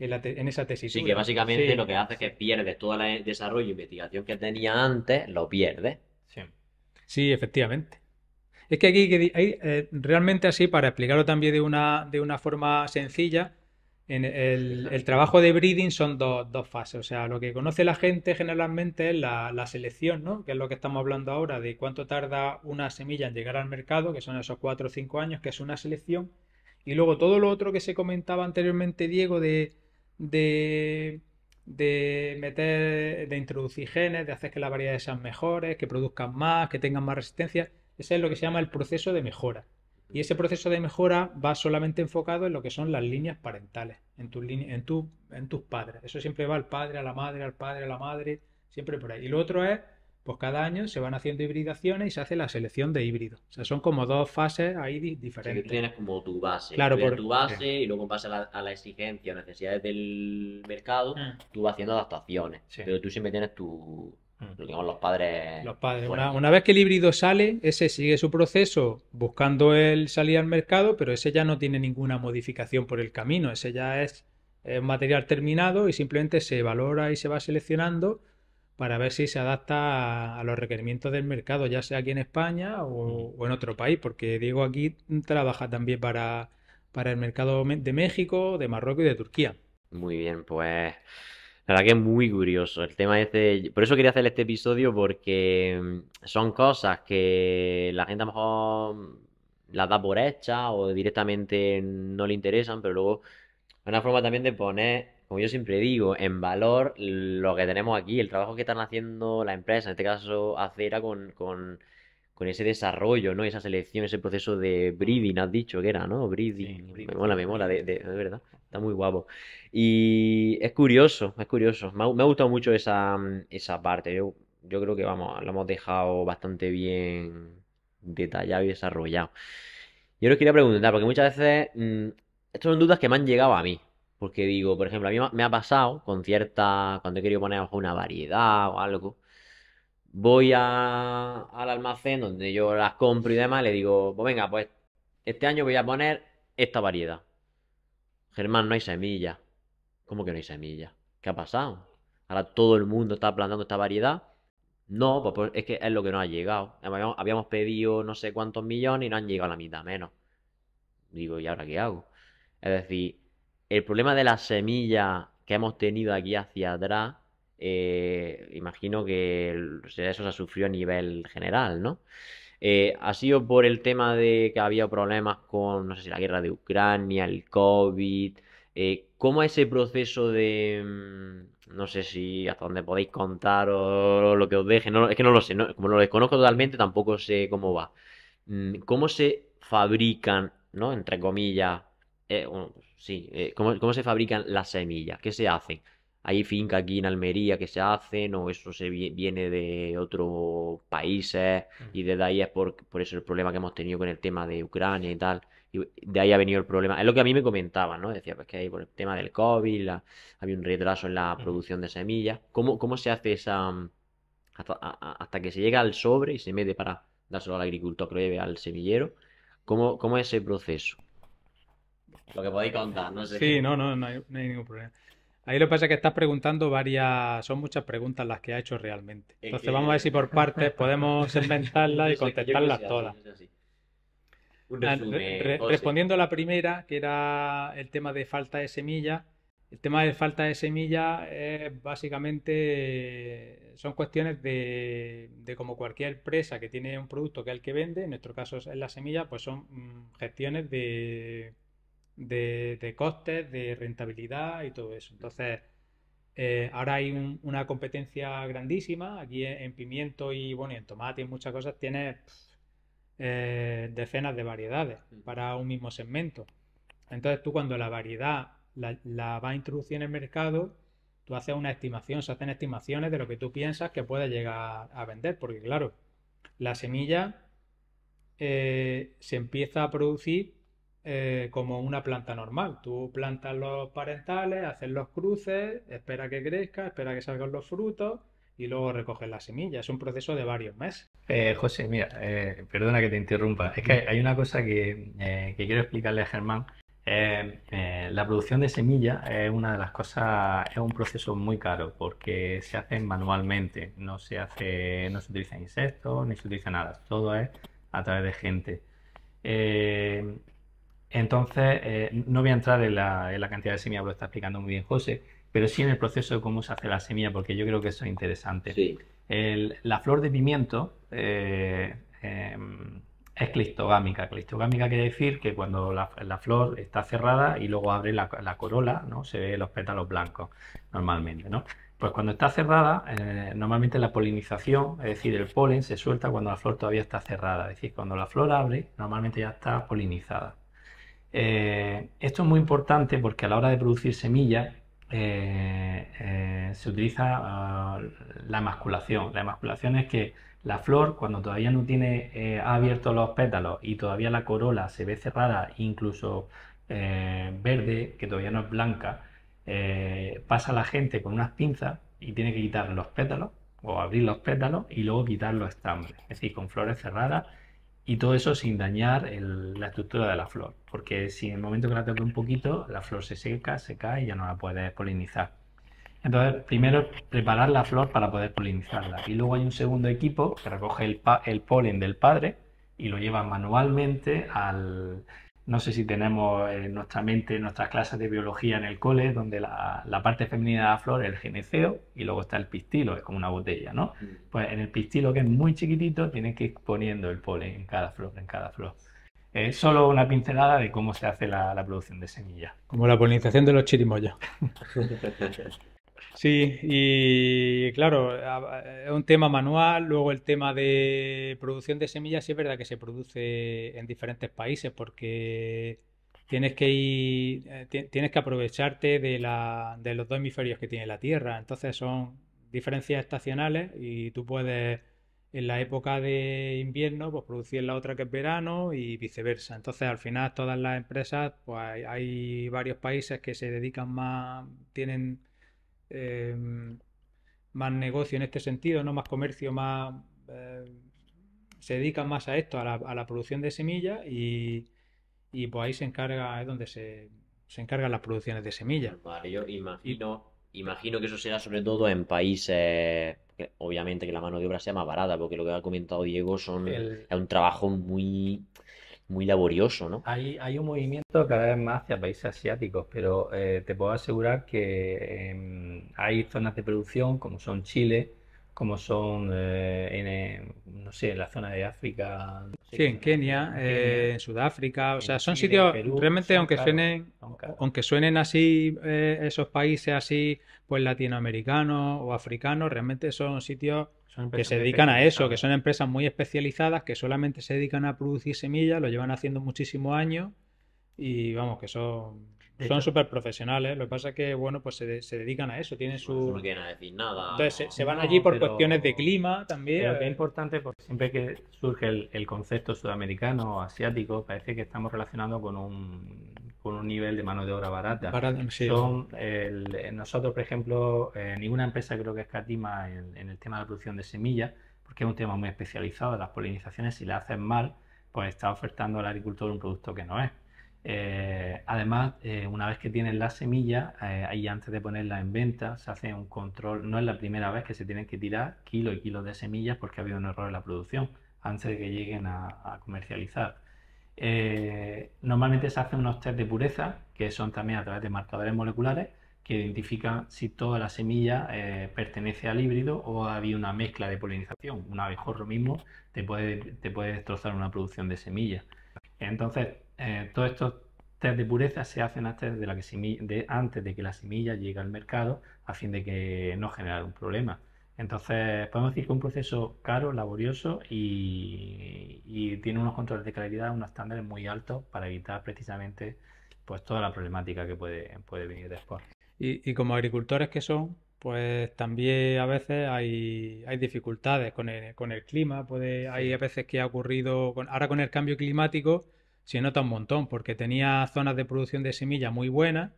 Speaker 3: en, esa tesis. Sí, que básicamente lo que hace es que
Speaker 1: pierdes todo el desarrollo e investigación que tenía
Speaker 3: antes, lo pierdes. Sí, sí efectivamente. Es que aquí eh, realmente así, para explicarlo también de una, de una forma sencilla, el, trabajo de breeding son dos, fases. O sea, lo que conoce la gente generalmente es la, selección, ¿no? Que es lo que estamos hablando ahora, de cuánto tarda una semilla en llegar al mercado, que son esos cuatro o cinco años, que es una selección. Y luego todo lo otro que se comentaba anteriormente, Diego, de, de meter, de introducir genes, de hacer que las variedades sean mejores, que produzcan más, que tengan más resistencia. Ese es lo que se llama el proceso de mejora. Y ese proceso de mejora va solamente enfocado en lo que son las líneas parentales, en, tu, en, en tus padres. Eso siempre va al padre, a la madre, al padre, a la madre, siempre por ahí. Y lo otro es, pues cada año se van haciendo hibridaciones y se hace la selección de híbridos. O sea, son como dos fases ahí diferentes. tienes
Speaker 1: como tu base. Claro, por... tu base y luego pasa a la, a la exigencia, necesidades del mercado, mm. tú vas haciendo adaptaciones. Pero tú siempre tienes tu, Mm. los padres.
Speaker 3: Los padres. Una, vez que el híbrido sale, ese sigue su proceso buscando el salir al mercado, pero ese ya no tiene ninguna modificación por el camino. Ese ya es, material terminado y simplemente se valora y se va seleccionando para ver si se adapta a, los requerimientos del mercado, ya sea aquí en España o, mm. en otro país, porque Diego aquí trabaja también para, para el mercado de México, de Marruecos y de Turquía.
Speaker 1: Muy bien, pues la verdad que es muy curioso el tema este. Por eso quería hacer este episodio porque mm, son cosas que la gente a lo mejor las da por hecha o directamente no le interesan, pero luego es una forma también de poner como yo siempre digo, en valor lo que tenemos aquí, el trabajo que están haciendo la empresa, en este caso Acera, con con ese desarrollo, ¿no? Esa selección, ese proceso de breeding, has dicho que era, ¿no? Breeding. Me mola, me mola, de, verdad. Está muy guapo. Y es curioso, es curioso. Me ha, gustado mucho esa, esa parte. Yo, creo que, vamos, lo hemos dejado bastante bien detallado y desarrollado. Yo les quería preguntar, porque muchas veces... Mm, estas son dudas que me han llegado a mí. Porque digo, por ejemplo, a mí me ha pasado con cierta... Cuando he querido poner una variedad o algo voy a, al almacén donde yo las compro y demás, le digo, pues venga, pues este año voy a poner esta variedad. Germán, no hay semilla. ¿Cómo que no hay semilla? ¿Qué ha pasado? Ahora todo el mundo está plantando esta variedad. No, pues, pues es que es lo que no ha llegado. Habíamos, pedido no sé cuántos millones y no han llegado a la mitad menos. Digo, ¿y ahora qué hago? Es decir, el problema de la semilla que hemos tenido aquí hacia atrás eh, imagino que eso se sufrió a nivel general, ¿no? Eh, ha sido por el tema de que había problemas con, no sé si la guerra de Ucrania, el COVID. Eh, ¿Cómo ese proceso de, mm, no sé si hasta dónde podéis contar o lo que os deje, es que no lo sé, no, como lo desconozco totalmente, tampoco sé cómo va. Mm, ¿Cómo se fabrican, ¿no? Entre comillas, sí, ¿cómo, ¿cómo se fabrican las semillas? ¿Qué se hacen? hay finca aquí en Almería que se hacen o eso se viene de otros países mm. y desde ahí es por, por eso el problema que hemos tenido con el tema de Ucrania y tal. Y de ahí ha venido el problema. Es lo que a mí me comentaban, ¿no? Decía, pues que hay por el tema del COVID había un retraso en la producción de semillas. ¿Cómo, cómo se hace esa... Hasta, que se llega al sobre y se mete para dárselo al agricultor que lo al semillero? ¿Cómo, cómo es ese proceso? Lo que podéis contar, no sé. Sí, no, no, no hay ningún problema.
Speaker 3: Ahí lo que pasa es que estás preguntando varias, son muchas preguntas las que ha hecho realmente. Entonces vamos a ver si por partes podemos inventarlas y contestarlas todas. Ah, respondiendo a la primera, que era el tema de falta de semilla. El tema de falta de semilla es básicamente son cuestiones de, de, como cualquier empresa que tiene un producto que es el que vende, en nuestro caso es la semilla, pues son mm, gestiones de de, costes, de rentabilidad y todo eso. Entonces, eh, ahora hay una competencia grandísima. Aquí en, pimiento y bueno, en tomate y muchas cosas tienes eh, decenas de variedades mm. para un mismo segmento. Entonces tú cuando la variedad la, va a introducir en el mercado, tú haces una estimación, se hacen estimaciones de lo que tú piensas que puede llegar a vender, porque claro, la semilla eh, se empieza a producir eh, como una planta normal. Tú plantas los parentales, haces los cruces, espera que crezca, espera que salgan los frutos y luego recoges la semilla. Es un proceso de varios meses.
Speaker 2: Eh, José, mira, eh, perdona que te interrumpa. Es que hay una cosa que, que quiero explicarle a Germán. la producción de semillas es una de las cosas, es un proceso muy caro porque se hace manualmente, no se hace, no se utilizan insectos, ni se utiliza nada, todo es a través de gente. Entonces, eh, no voy a entrar en la, cantidad de semillas, lo está explicando muy bien José, pero sí en el proceso de cómo se hace la semilla, porque yo creo que eso es interesante. la flor de pimiento eh, em, es clistogámica. Clistogámica quiere decir que cuando la, flor está cerrada y luego abre la, corola, ¿no? se ven los pétalos blancos normalmente. ¿no? Pues cuando está cerrada, eh, normalmente la polinización, es decir, el polen, se suelta cuando la flor todavía está cerrada. Es decir, cuando la flor abre, normalmente ya está polinizada. Eh, esto es muy importante porque a la hora de producir semillas eh, eh, se utiliza ah, la emasculación. La emasculación es que la flor, cuando todavía no tiene ha abierto los pétalos y todavía la corola se ve cerrada, incluso verde, que todavía no es blanca, pasa la gente con unas pinzas y tiene que quitar los pétalos o abrir los pétalos y luego quitar los estambres, es decir, con flores cerradas y todo eso sin dañar la estructura de la flor, porque si en el momento que la toque un poquito, la flor se seca, se cae y ya no la puede polinizar. Entonces, primero preparar la flor para poder polinizarla. Y luego hay un segundo equipo que recoge el polen del padre y lo lleva manualmente al, no sé si tenemos en nuestra mente en nuestras clases de biología en el cole, donde la, parte femenina de la flor es el gineceo y luego está el pistilo, es como una botella, ¿no? Mm. Pues en el pistilo, que es muy chiquitito, tiene que ir poniendo el polen en cada flor, en cada flor. solo una pincelada
Speaker 3: de cómo se hace la, producción de semillas. Como la polinización de los chirimoyas. Sí, y claro, es un tema manual, luego el tema de producción de semillas, sí es verdad que se produce en diferentes países porque tienes que ir, eh, tienes que aprovecharte de, la, de los dos hemisferios que tiene la Tierra, entonces son diferencias estacionales y tú puedes en la época de invierno pues producir la otra que es verano y viceversa. Entonces al final todas las empresas, pues hay varios países que se dedican más, tienen Em, más negocio en este sentido, ¿no? Más comercio, más... Eh, se dedican más a esto, a la, producción de semillas y, pues ahí se encarga, es donde se, encargan las producciones de semillas. Vale, yo imagino,
Speaker 1: imagino que eso sea sobre todo en países obviamente que la mano de obra sea más barata, porque lo que ha comentado Diego son es un trabajo muy muy laborioso, ¿no?
Speaker 2: Hay, hay un movimiento cada vez más hacia países asiáticos, pero eh, te puedo asegurar que em, hay zonas de producción como son Chile, como son eh, en, no sé, en la zona de África.
Speaker 3: sí, en eh, Kenia, en Sudáfrica, o sea, son sitios realmente aunque suenen aunque suenen así eh, esos países así pues latinoamericanos o africanos, realmente son sitios que se dedican a eso, que son empresas muy especializadas que solamente se dedican a producir semillas, lo llevan haciendo muchísimos años y vamos, que son son súper profesionales, lo que pasa es que, bueno, pues se, se dedican a eso, tienen su... No decir nada. Entonces se, van allí por cuestiones de clima también. Pero es importante
Speaker 2: porque siempre que surge el, concepto sudamericano o asiático, parece que estamos relacionando con un, nivel de mano de obra barata. Son nosotros, por ejemplo, eh, ninguna empresa creo que escatima en, en el tema de la producción de semillas, porque es un tema muy especializado, las polinizaciones, si la hacen mal, pues está ofertando al agricultor un producto que no es. Eh, además, eh, una vez que tienen las semillas, eh, ahí antes de ponerla en venta, se hace un control. No es la primera vez que se tienen que tirar kilos y kilos de semillas porque ha habido un error en la producción antes de que lleguen a, comercializar. normalmente se hacen unos test de pureza, que son también a través de marcadores moleculares, que identifican si toda la semilla pertenece al híbrido o habido una mezcla de polinización. Un abejorro mismo te puede, te puede destrozar una producción de semillas. Entonces, eh, todos estos test de pureza se hacen antes de, la que de, antes de que la semilla llegue al mercado a fin de que no generar un problema. Entonces, podemos decir que es un proceso caro, laborioso y, y, tiene unos controles de calidad, unos estándares muy altos para evitar precisamente pues toda la problemática que puede, puede venir después.
Speaker 3: Y, y como agricultores que son, pues también a veces hay, hay dificultades con el, con el clima. Puede, Hay a veces que ha ocurrido, con, ahora con el cambio climático, se nota un montón, porque tenía zonas de producción de semillas muy buenas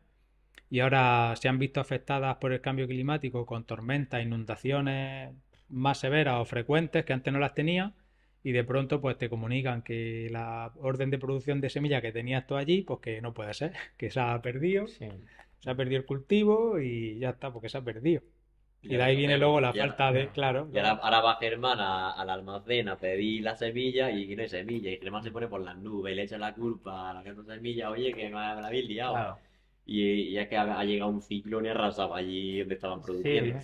Speaker 3: y ahora se han visto afectadas por el cambio climático con tormentas, inundaciones más severas o frecuentes que antes no las tenía y de pronto pues te comunican que la orden de producción de semilla que tenías tú allí, pues que no puede ser, que se ha perdido, se ha perdido el cultivo y ya está, porque se ha perdido. Y de ahí viene luego la falta de, claro. Y ahora,
Speaker 1: va Germán a, al almacén a pedir la semilla y no hay semilla. Y Germán se pone por las nubes, y le echa la culpa a la que no semilla, oye, que me, ha la liado. Y, es que ha, llegado un ciclón y ha arrasado allí
Speaker 2: donde estaban produciendo.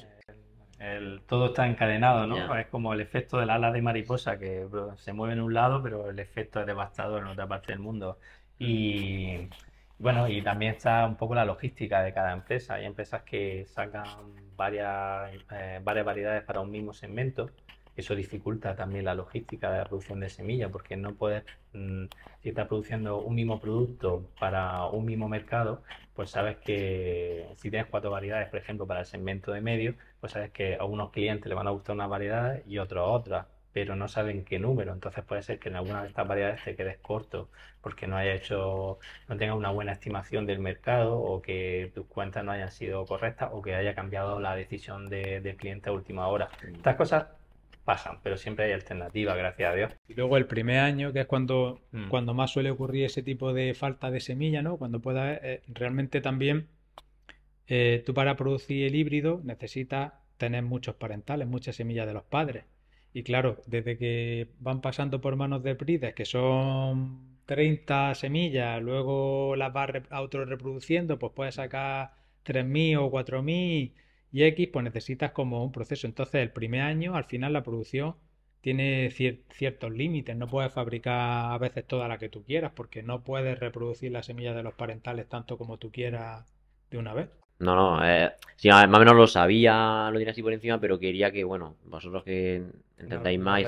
Speaker 2: Eh, todo está encadenado, ¿no? Es como el efecto del ala de mariposa, que se mueve en un lado, pero el efecto es devastador en otra parte del mundo. Y bueno, y también está un poco la logística de cada empresa. Hay empresas que sacan varias, eh, varias variedades para un mismo segmento. Eso dificulta también la logística de la producción de semillas, porque no puedes, mm, si estás produciendo un mismo producto para un mismo mercado, pues sabes que si tienes cuatro variedades, por ejemplo, para el segmento de medio, pues sabes que a unos clientes le van a gustar unas variedades y otros otras pero no saben qué número. Entonces puede ser que en alguna de estas variedades te quedes corto porque no haya hecho, no tenga una buena estimación del mercado o que tus cuentas no hayan sido correctas o que haya cambiado la decisión del cliente a última hora. Estas cosas pasan, pero siempre hay alternativas, gracias a Dios.
Speaker 3: Y luego el primer año, que es cuando, mm. cuando más suele ocurrir ese tipo de falta de semilla, ¿no? Cuando puedas eh, realmente también eh, tú para producir el híbrido necesitas tener muchos parentales, muchas semillas de los padres. Y claro, desde que van pasando por manos de prides, que son 30 semillas, luego las vas autorreproduciendo, pues puedes sacar 3.000 o 4.000 y X, pues necesitas como un proceso. Entonces, el primer año, al final, la producción tiene ciertos límites. No puedes fabricar a veces toda la que tú quieras, porque no puedes reproducir las semillas de los parentales tanto como tú quieras de una vez.
Speaker 1: No, no, eh, sí, más o menos lo sabía, lo tenía así por encima, pero quería que, bueno, vosotros que entendáis más.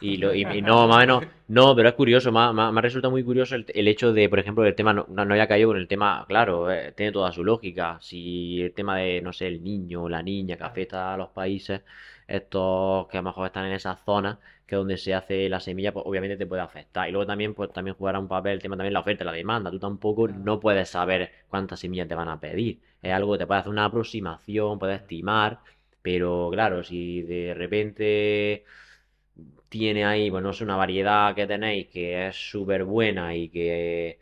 Speaker 1: Y, lo, y, no, más o menos, no, pero es curioso, más, más, resulta muy curioso el, hecho de, por ejemplo, el tema, no, no haya caído con el tema, claro, eh, tiene toda su lógica. Si el tema de, no sé, el niño o la niña que afecta a los países, estos que a lo mejor están en esa zona donde se hace la semilla, pues obviamente te puede afectar. Y luego también, pues también jugará un papel el tema también la oferta, la demanda. Tú tampoco no puedes saber cuántas semillas te van a pedir. Es algo que te puede hacer una aproximación, puedes estimar, pero claro, si de repente tiene ahí, bueno, pues, es una variedad que tenéis que es súper buena y que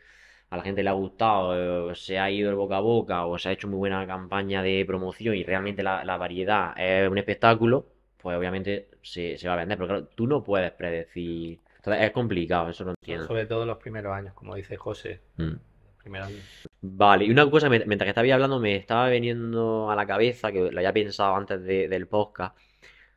Speaker 1: a la gente le ha gustado, eh, se ha ido el boca a boca o se ha hecho muy buena campaña de promoción y realmente la variedad es un espectáculo, pues obviamente se, va a vender. Pero claro, tú no puedes predecir. Entonces es complicado, eso no entiendo. Sobre
Speaker 2: todo en los primeros años, como dice José. Mm.
Speaker 1: Vale, y una cosa, mientras que estaba hablando, me estaba veniendo a la cabeza, que lo había pensado antes del podcast,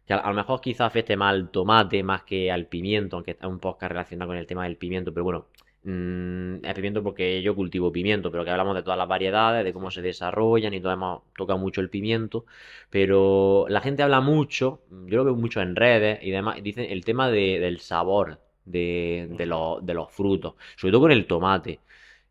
Speaker 1: que a, lo mejor quizás afecte más al tomate más que al pimiento, aunque es un podcast relacionado con el tema del pimiento, pero bueno, Mm, es pimiento porque yo cultivo pimiento, pero que hablamos de todas las variedades, de cómo se desarrollan y todo hemos toca mucho el pimiento, pero la gente habla mucho, mm, yo lo veo mucho en redes y demás, dicen el tema del sabor de, los, de los frutos, sobre todo con el tomate.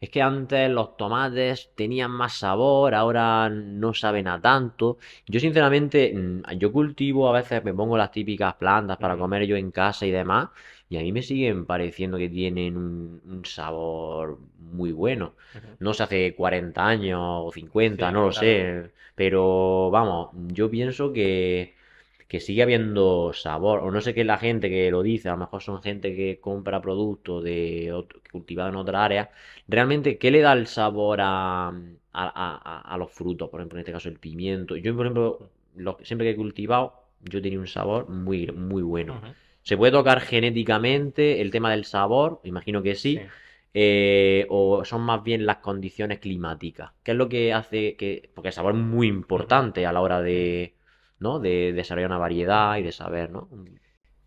Speaker 1: Es que antes los tomates tenían más sabor, ahora no saben a tanto. Yo sinceramente, mm, yo cultivo, a veces me pongo las típicas plantas para comer yo en casa y demás, y a mí me siguen pareciendo que tienen un, sabor muy bueno. No sé, hace 40 años o 50, no lo sé. Pero vamos, yo pienso que, que sigue habiendo sabor. O no sé qué la gente que lo dice, a lo mejor son gente que compra productos de cultivados en otra área. Realmente, ¿qué le da el sabor a, los frutos? Por ejemplo, en este caso el pimiento. Yo, por ejemplo, lo, siempre que he cultivado, yo tenía un sabor muy, muy bueno. ¿Se puede tocar genéticamente el tema del sabor? Imagino que sí. Eh, o son más bien las condiciones climáticas. ¿Qué es lo que hace que.? Porque el sabor es muy importante a la hora de. ¿no? de desarrollar una variedad y de saber, ¿no?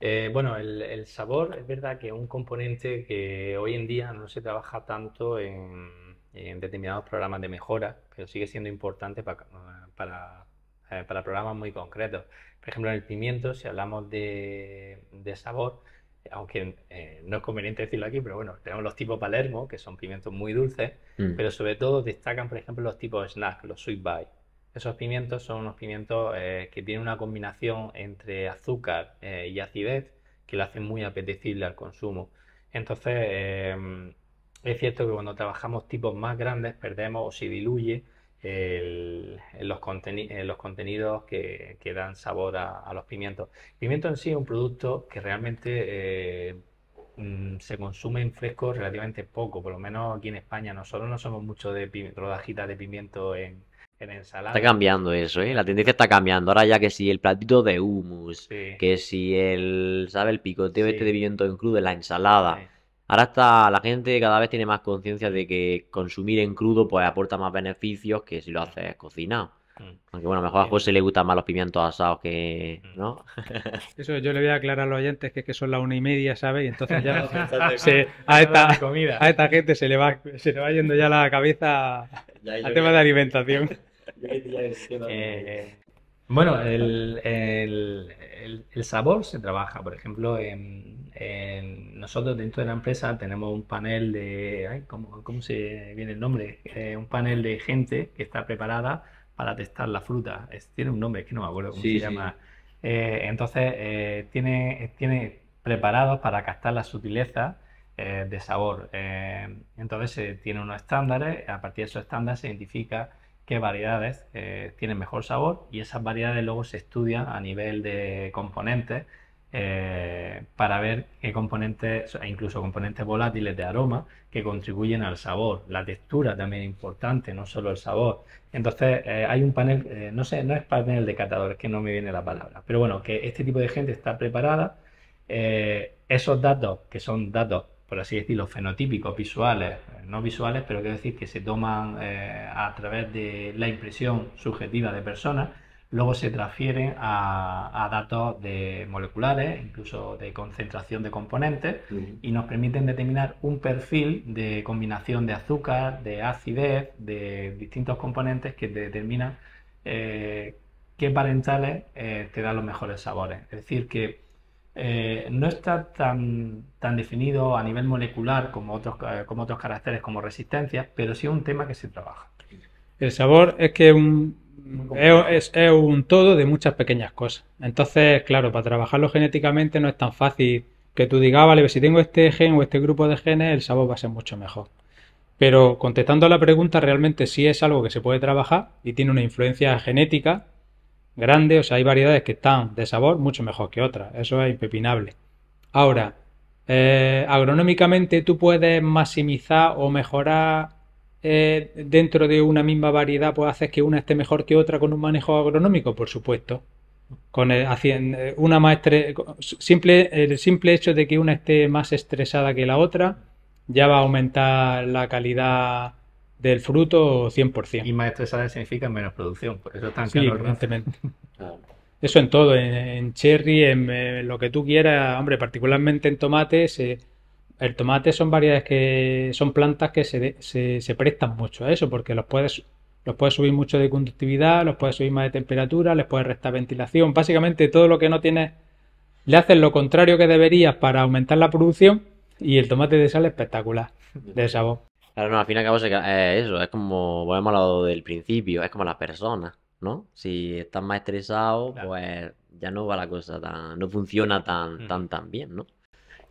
Speaker 2: Eh, bueno, el, sabor es verdad que es un componente que hoy en día no se trabaja tanto en, determinados programas de mejora, pero sigue siendo importante para, eh, para programas muy concretos. Por ejemplo, en el pimiento, si hablamos de, sabor, aunque eh, no es conveniente decirlo aquí, pero bueno, tenemos los tipos Palermo, que son pimientos muy dulces, mm. pero sobre todo destacan, por ejemplo, los tipos snack, los sweet Bye. Esos pimientos son unos pimientos eh, que tienen una combinación entre azúcar eh, y acidez que lo hacen muy apetecible al consumo. Entonces, es cierto que cuando trabajamos tipos más grandes perdemos o se diluye el, eh, los, contenidos que, dan sabor a, los pimientos. Pimiento en sí es un producto que realmente eh, mm, se consume en fresco relativamente poco, por lo menos aquí en España. Nosotros no somos mucho de rodajitas de pimiento en, ensalada. Está
Speaker 1: cambiando eso, ¿eh? La tendencia está cambiando. Ahora ya que si el platito de humus, que si el, ¿sabe? El picoteo este de pimiento en crudo en la ensalada. Ahora está, la gente cada vez tiene más conciencia de que consumir en crudo pues aporta más beneficios que si lo haces cocinado. Mm. Aunque bueno, mejor a José le gustan más los pimientos asados que. Mm. ¿No?
Speaker 3: Eso yo le voy a aclarar a los oyentes que, que son las una y media, ¿sabes? Y entonces ya a, esta, a esta gente se le, va, se le va yendo ya la cabeza al tema de alimentación.
Speaker 2: Bueno, el, sabor se trabaja. Por ejemplo, nosotros dentro de la empresa tenemos un panel de, ¿cómo, se viene el nombre? Eh, un panel de gente que está preparada para testar la fruta. tiene un nombre, que no me acuerdo cómo se llama. Eh, entonces, eh, tiene, tiene preparados para captar la sutileza de sabor. entonces, tiene unos estándares, a partir de esos estándares se identifica qué variedades eh, tienen mejor sabor y esas variedades luego se estudian a nivel de componentes eh, para ver qué componentes, incluso componentes volátiles de aroma que contribuyen al sabor. La textura también es importante, no solo el sabor. Entonces eh, hay un panel, no sé, no es panel de catadores, que no me viene la palabra, pero bueno, que este tipo de gente está preparada. esos datos, que son datos por así decirlo, fenotípicos, visuales, no visuales, pero quiero decir que se toman eh, a través de la impresión subjetiva de personas, luego se transfieren a, datos de moleculares, incluso de concentración de componentes, y nos permiten determinar un perfil de combinación de azúcar, de acidez, de distintos componentes que determinan eh, qué parentales eh, te dan los mejores sabores. Es decir, que eh, no está tan, tan, definido a nivel molecular como otros, eh, como otros caracteres como resistencia, pero sí es un tema que se trabaja.
Speaker 3: El sabor es que un, es, un todo de muchas pequeñas cosas. Entonces, claro, para trabajarlo genéticamente no es tan fácil que tú digas, ah, vale, pues si tengo este gen o este grupo de genes, el sabor va a ser mucho mejor. Pero contestando a la pregunta, realmente sí es algo que se puede trabajar y tiene una influencia genética grande, o sea, hay variedades que están de sabor mucho mejor que otras, eso es impepinable. Ahora, eh, agronómicamente tú puedes maximizar o mejorar eh, dentro de una misma variedad, pues haces que una esté mejor que otra con un manejo agronómico, por supuesto. Con el, eh, una simple, el simple hecho de que una esté más estresada que la otra, ya va a aumentar la calidad del fruto 100%. Y maestro significa menos producción, por eso tan sí, Eso en todo, en, cherry, en, lo que tú quieras, hombre, particularmente en tomates. Eh, el tomate son variedades que son plantas que se, se, prestan mucho a eso, porque los puedes, los puedes subir mucho de conductividad, los puedes subir más de temperatura, les puedes restar ventilación. Básicamente todo lo que no tienes, le haces lo contrario que deberías para aumentar la producción y el tomate de sal espectacular de sabor. Claro, no, al
Speaker 1: fin y al cabo es eh, eso, es como, volvemos a lo del principio, es como las personas, ¿no? Si estás más estresado, pues ya no va la cosa tan, no funciona tan, tan, tan bien, ¿no?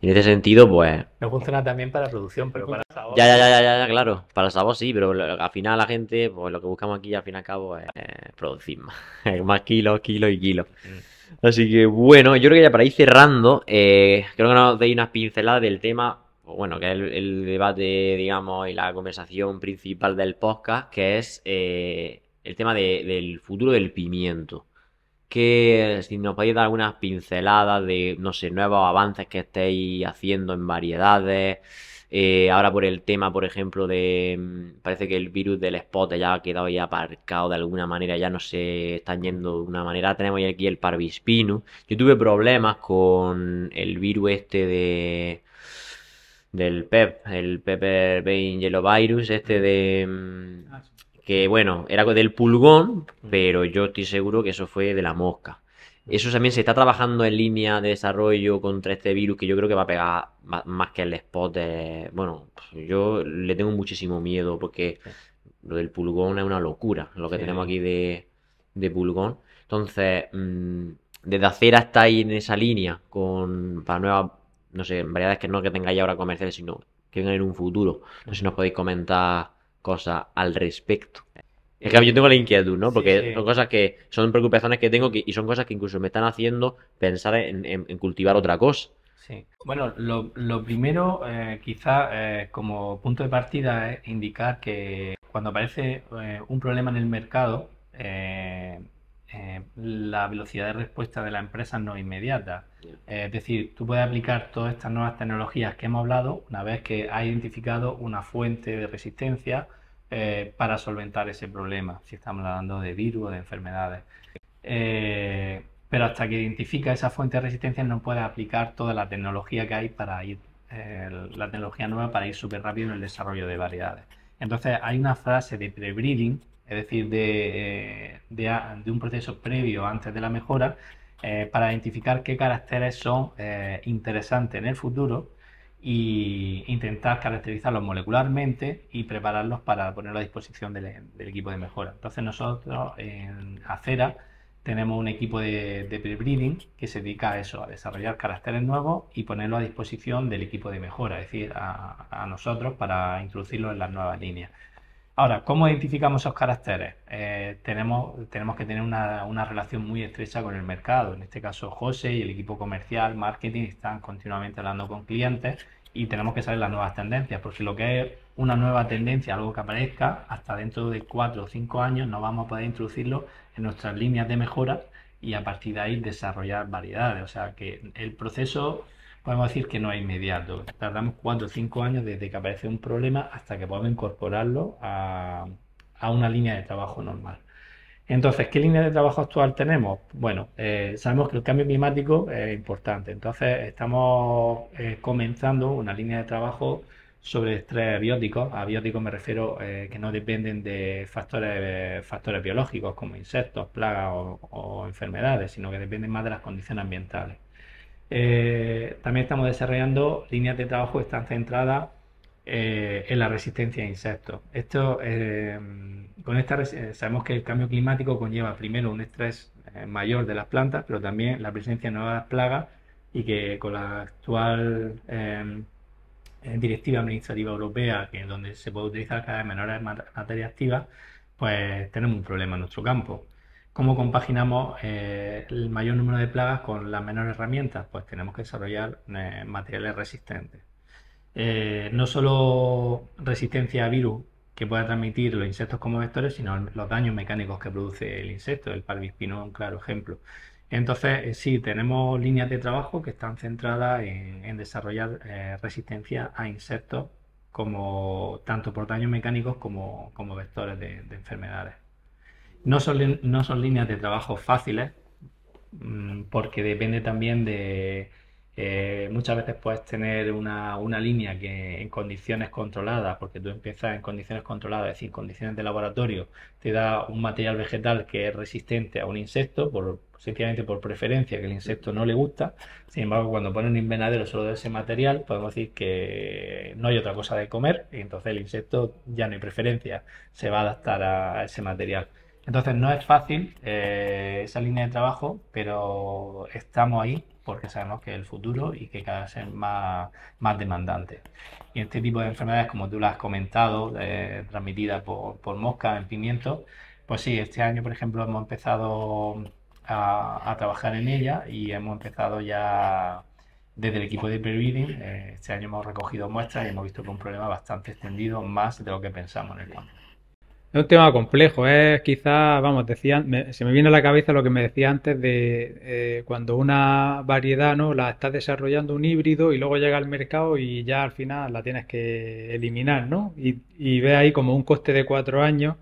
Speaker 1: Y en ese sentido, pues,
Speaker 2: No funciona tan bien para producción, pero para sabor. ya, ya,
Speaker 1: ya, ya, claro, para sabor sí, pero al final la gente, pues lo que buscamos aquí, al fin y al cabo, es producir más, más kilos, kilos y kilos. Mm. Así que bueno, yo creo que ya para ir cerrando, eh, creo que nos deis unas pinceladas del tema bueno, que es el, debate, digamos, y la conversación principal del podcast, que es eh, el tema del futuro del pimiento. Que si nos podéis dar algunas pinceladas de, no sé, nuevos avances que estéis haciendo en variedades. Eh, ahora por el tema, por ejemplo, de... Mm, parece que el virus del spot ya ha quedado ya aparcado de alguna manera, ya no se están yendo de una manera. Tenemos aquí el parvispino. Yo tuve problemas con el virus este de del PEP, el Pepper Virus, este de... Mm, ah, que bueno, era del pulgón, mm. pero yo estoy seguro que eso fue de la mosca. Mm. Eso también se está trabajando en línea de desarrollo contra este virus que yo creo que va a pegar más que el spot. Bueno, yo le tengo muchísimo miedo porque lo del pulgón es una locura, lo que tenemos aquí de, pulgón. Entonces, desde acera está ahí en esa línea con para nuevas no sé, variedades que no que tengáis ahora comerciales, sino que vengan en un futuro. No sé si nos podéis comentar cosas al respecto. Es que yo tengo la inquietud, ¿no? Porque son cosas que son preocupaciones que tengo y son cosas que incluso me están haciendo pensar en, cultivar otra cosa.
Speaker 2: Sí. Bueno, lo, primero, quizás eh, quizá eh, como punto de partida, es indicar que cuando aparece eh, un problema en el mercado, eh, la velocidad de respuesta de la empresa no es inmediata. Es decir, tú puedes aplicar todas estas nuevas tecnologías que hemos hablado una vez que has identificado una fuente de resistencia eh, para solventar ese problema, si estamos hablando de virus o de enfermedades. Eh, pero hasta que identifica esa fuente de resistencia no puedes aplicar toda la tecnología que hay para ir, la tecnología nueva para ir súper rápido en el desarrollo de variedades. Entonces hay una frase de pre-breeding es decir, eh, de, un proceso previo antes de la mejora, eh, para identificar qué caracteres son eh, interesantes en el futuro e intentar caracterizarlos molecularmente y prepararlos para ponerlos a disposición del, equipo de mejora. Entonces nosotros en Acera tenemos un equipo de, pre-breeding que se dedica a eso, a desarrollar caracteres nuevos y ponerlos a disposición del equipo de mejora, es decir, a, a nosotros para introducirlos en las nuevas líneas. Ahora, ¿cómo identificamos esos caracteres? Eh, tenemos, tenemos que tener una, una, relación muy estrecha con el mercado. En este caso, José y el equipo comercial, marketing, están continuamente hablando con clientes y tenemos que saber las nuevas tendencias, porque lo que es una nueva tendencia, algo que aparezca, hasta dentro de cuatro o cinco años no vamos a poder introducirlo en nuestras líneas de mejora y a partir de ahí desarrollar variedades. O sea que el proceso podemos decir que no es inmediato. Tardamos cuatro o 5 años desde que aparece un problema hasta que podemos incorporarlo a, una línea de trabajo normal. Entonces, ¿qué línea de trabajo actual tenemos? Bueno, eh, sabemos que el cambio climático es importante, entonces estamos eh, comenzando una línea de trabajo sobre estrés abiótico, A me refiero eh, que no dependen de factores, factores biológicos como insectos, plagas o enfermedades, sino que dependen más de las condiciones ambientales. Eh, también estamos desarrollando líneas de trabajo que están centradas eh, en la resistencia a insectos. Esto, eh, con esta, sabemos que el cambio climático conlleva primero un estrés mayor de las plantas, pero también la presencia de nuevas plagas y que con la actual directiva administrativa europea, que en donde se puede utilizar cada vez menores materia activa, pues tenemos un problema en nuestro campo. ¿Cómo compaginamos eh, el mayor número de plagas con las menores herramientas? Pues tenemos que desarrollar eh, materiales resistentes. Eh, no solo resistencia a virus que pueda transmitir los insectos como vectores, sino los daños mecánicos que produce el insecto. El parvispino un claro ejemplo. Entonces, sí, tenemos líneas de trabajo que están centradas en, desarrollar resistencia a insectos como tanto por daños mecánicos como, vectores de enfermedades. No son, líneas de trabajo fáciles mm, porque depende también de eh, muchas veces puedes tener una, línea que en condiciones controladas, porque tú empiezas en condiciones controladas, es decir, condiciones de laboratorio, te da un material vegetal que es resistente a un insecto, por, sencillamente por preferencia, que el insecto no le gusta. Sin embargo, cuando ponen un invernadero solo de ese material, podemos decir que no hay otra cosa de comer, y entonces el insecto ya no hay preferencia, se va a adaptar a ese material. Entonces no es fácil eh, esa línea de trabajo, pero estamos ahí porque sabemos que es el futuro y que cada vez es más, más demandante. Y este tipo de enfermedades, como tú las has comentado, eh, transmitidas por, por mosca en pimiento, pues sí, este año, por ejemplo, hemos empezado a, trabajar en ella y hemos empezado ya desde el equipo
Speaker 3: de pre-reading.
Speaker 2: Eh, este año hemos recogido muestras y hemos visto que es un problema bastante extendido, más de lo que pensamos en el campo.
Speaker 3: Es un tema complejo, es ¿eh? quizás, vamos, decía, se me viene a la cabeza lo que me decía antes de eh, cuando una variedad, ¿no? La estás desarrollando un híbrido y luego llega al mercado y ya al final la tienes que eliminar, ¿no? Y, ve ahí como un coste de cuatro años.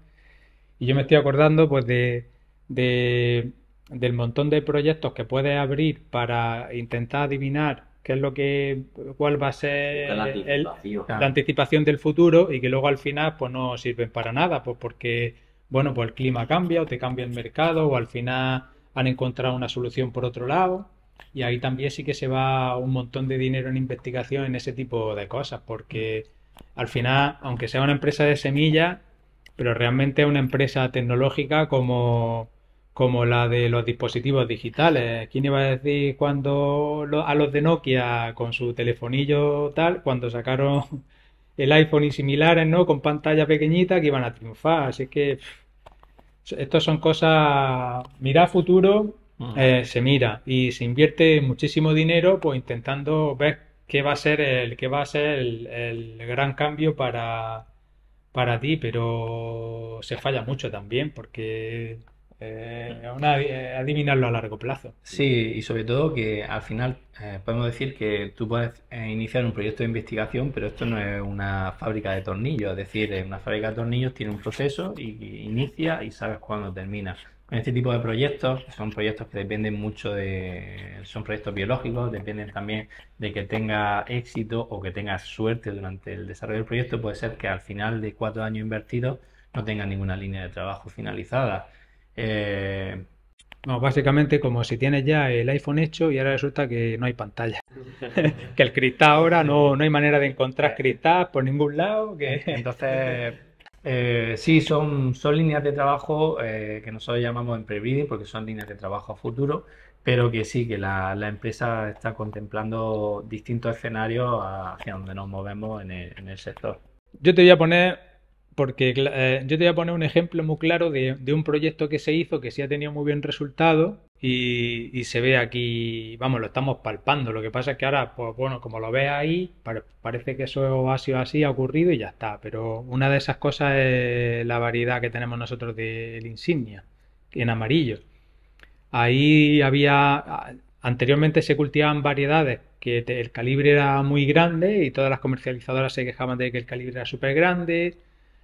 Speaker 3: Y yo me estoy acordando, pues, de, de del montón de proyectos que puedes abrir para intentar adivinar es lo que, cuál va a ser la anticipación. del futuro y que luego al final pues no sirven para nada, pues porque, bueno, pues el clima cambia o te cambia el mercado o al final han encontrado una solución por otro lado y ahí también sí que se va un montón de dinero en investigación en ese tipo de cosas porque al final, aunque sea una empresa de semillas, pero realmente es una empresa tecnológica como como la de los dispositivos digitales. ¿Quién iba a decir cuando a los de Nokia con su telefonillo tal, cuando sacaron el iPhone y similares, ¿no? Con pantalla pequeñita que iban a triunfar. Así que estos son cosas, mirar futuro, eh, se mira y se invierte muchísimo dinero, pues intentando ver qué va a ser el, qué va a ser el, gran cambio para, para ti, pero se falla mucho también, porque eh, eh, adivinarlo a largo plazo.
Speaker 2: Sí, y sobre todo que al final eh, podemos decir que tú puedes eh, iniciar un proyecto de investigación, pero esto no es una fábrica de tornillos. Es decir, una fábrica de tornillos tiene un proceso y, inicia y sabes cuándo termina. en este tipo de proyectos, son proyectos que dependen mucho de. son proyectos biológicos, dependen también de que tenga éxito o que tenga suerte durante el desarrollo del proyecto. Puede ser que al final de cuatro
Speaker 3: años invertidos no tenga ninguna línea de trabajo finalizada eh, básicamente como si tienes ya el iPhone hecho y ahora resulta que no hay pantalla. que el cristal ahora no, hay manera de encontrar cristal por ningún lado. Que... Entonces, eh, sí, son, son líneas de trabajo eh, que nosotros llamamos en porque
Speaker 2: son líneas de trabajo a futuro, pero que sí, que la, empresa está contemplando
Speaker 3: distintos escenarios hacia donde nos movemos en en el sector. Yo te voy a poner porque eh, yo te voy a poner un ejemplo muy claro de, un proyecto que se hizo que sí ha tenido muy buen resultado y, se ve aquí, vamos, lo estamos palpando. Lo que pasa es que ahora, pues bueno, como lo ves ahí, parece que eso ha sido así, ha ocurrido y ya está. Pero una de esas cosas es la variedad que tenemos nosotros del insignia, en amarillo. Ahí había, anteriormente se cultivaban variedades que el calibre era muy grande y todas las comercializadoras se quejaban de que el calibre era súper grande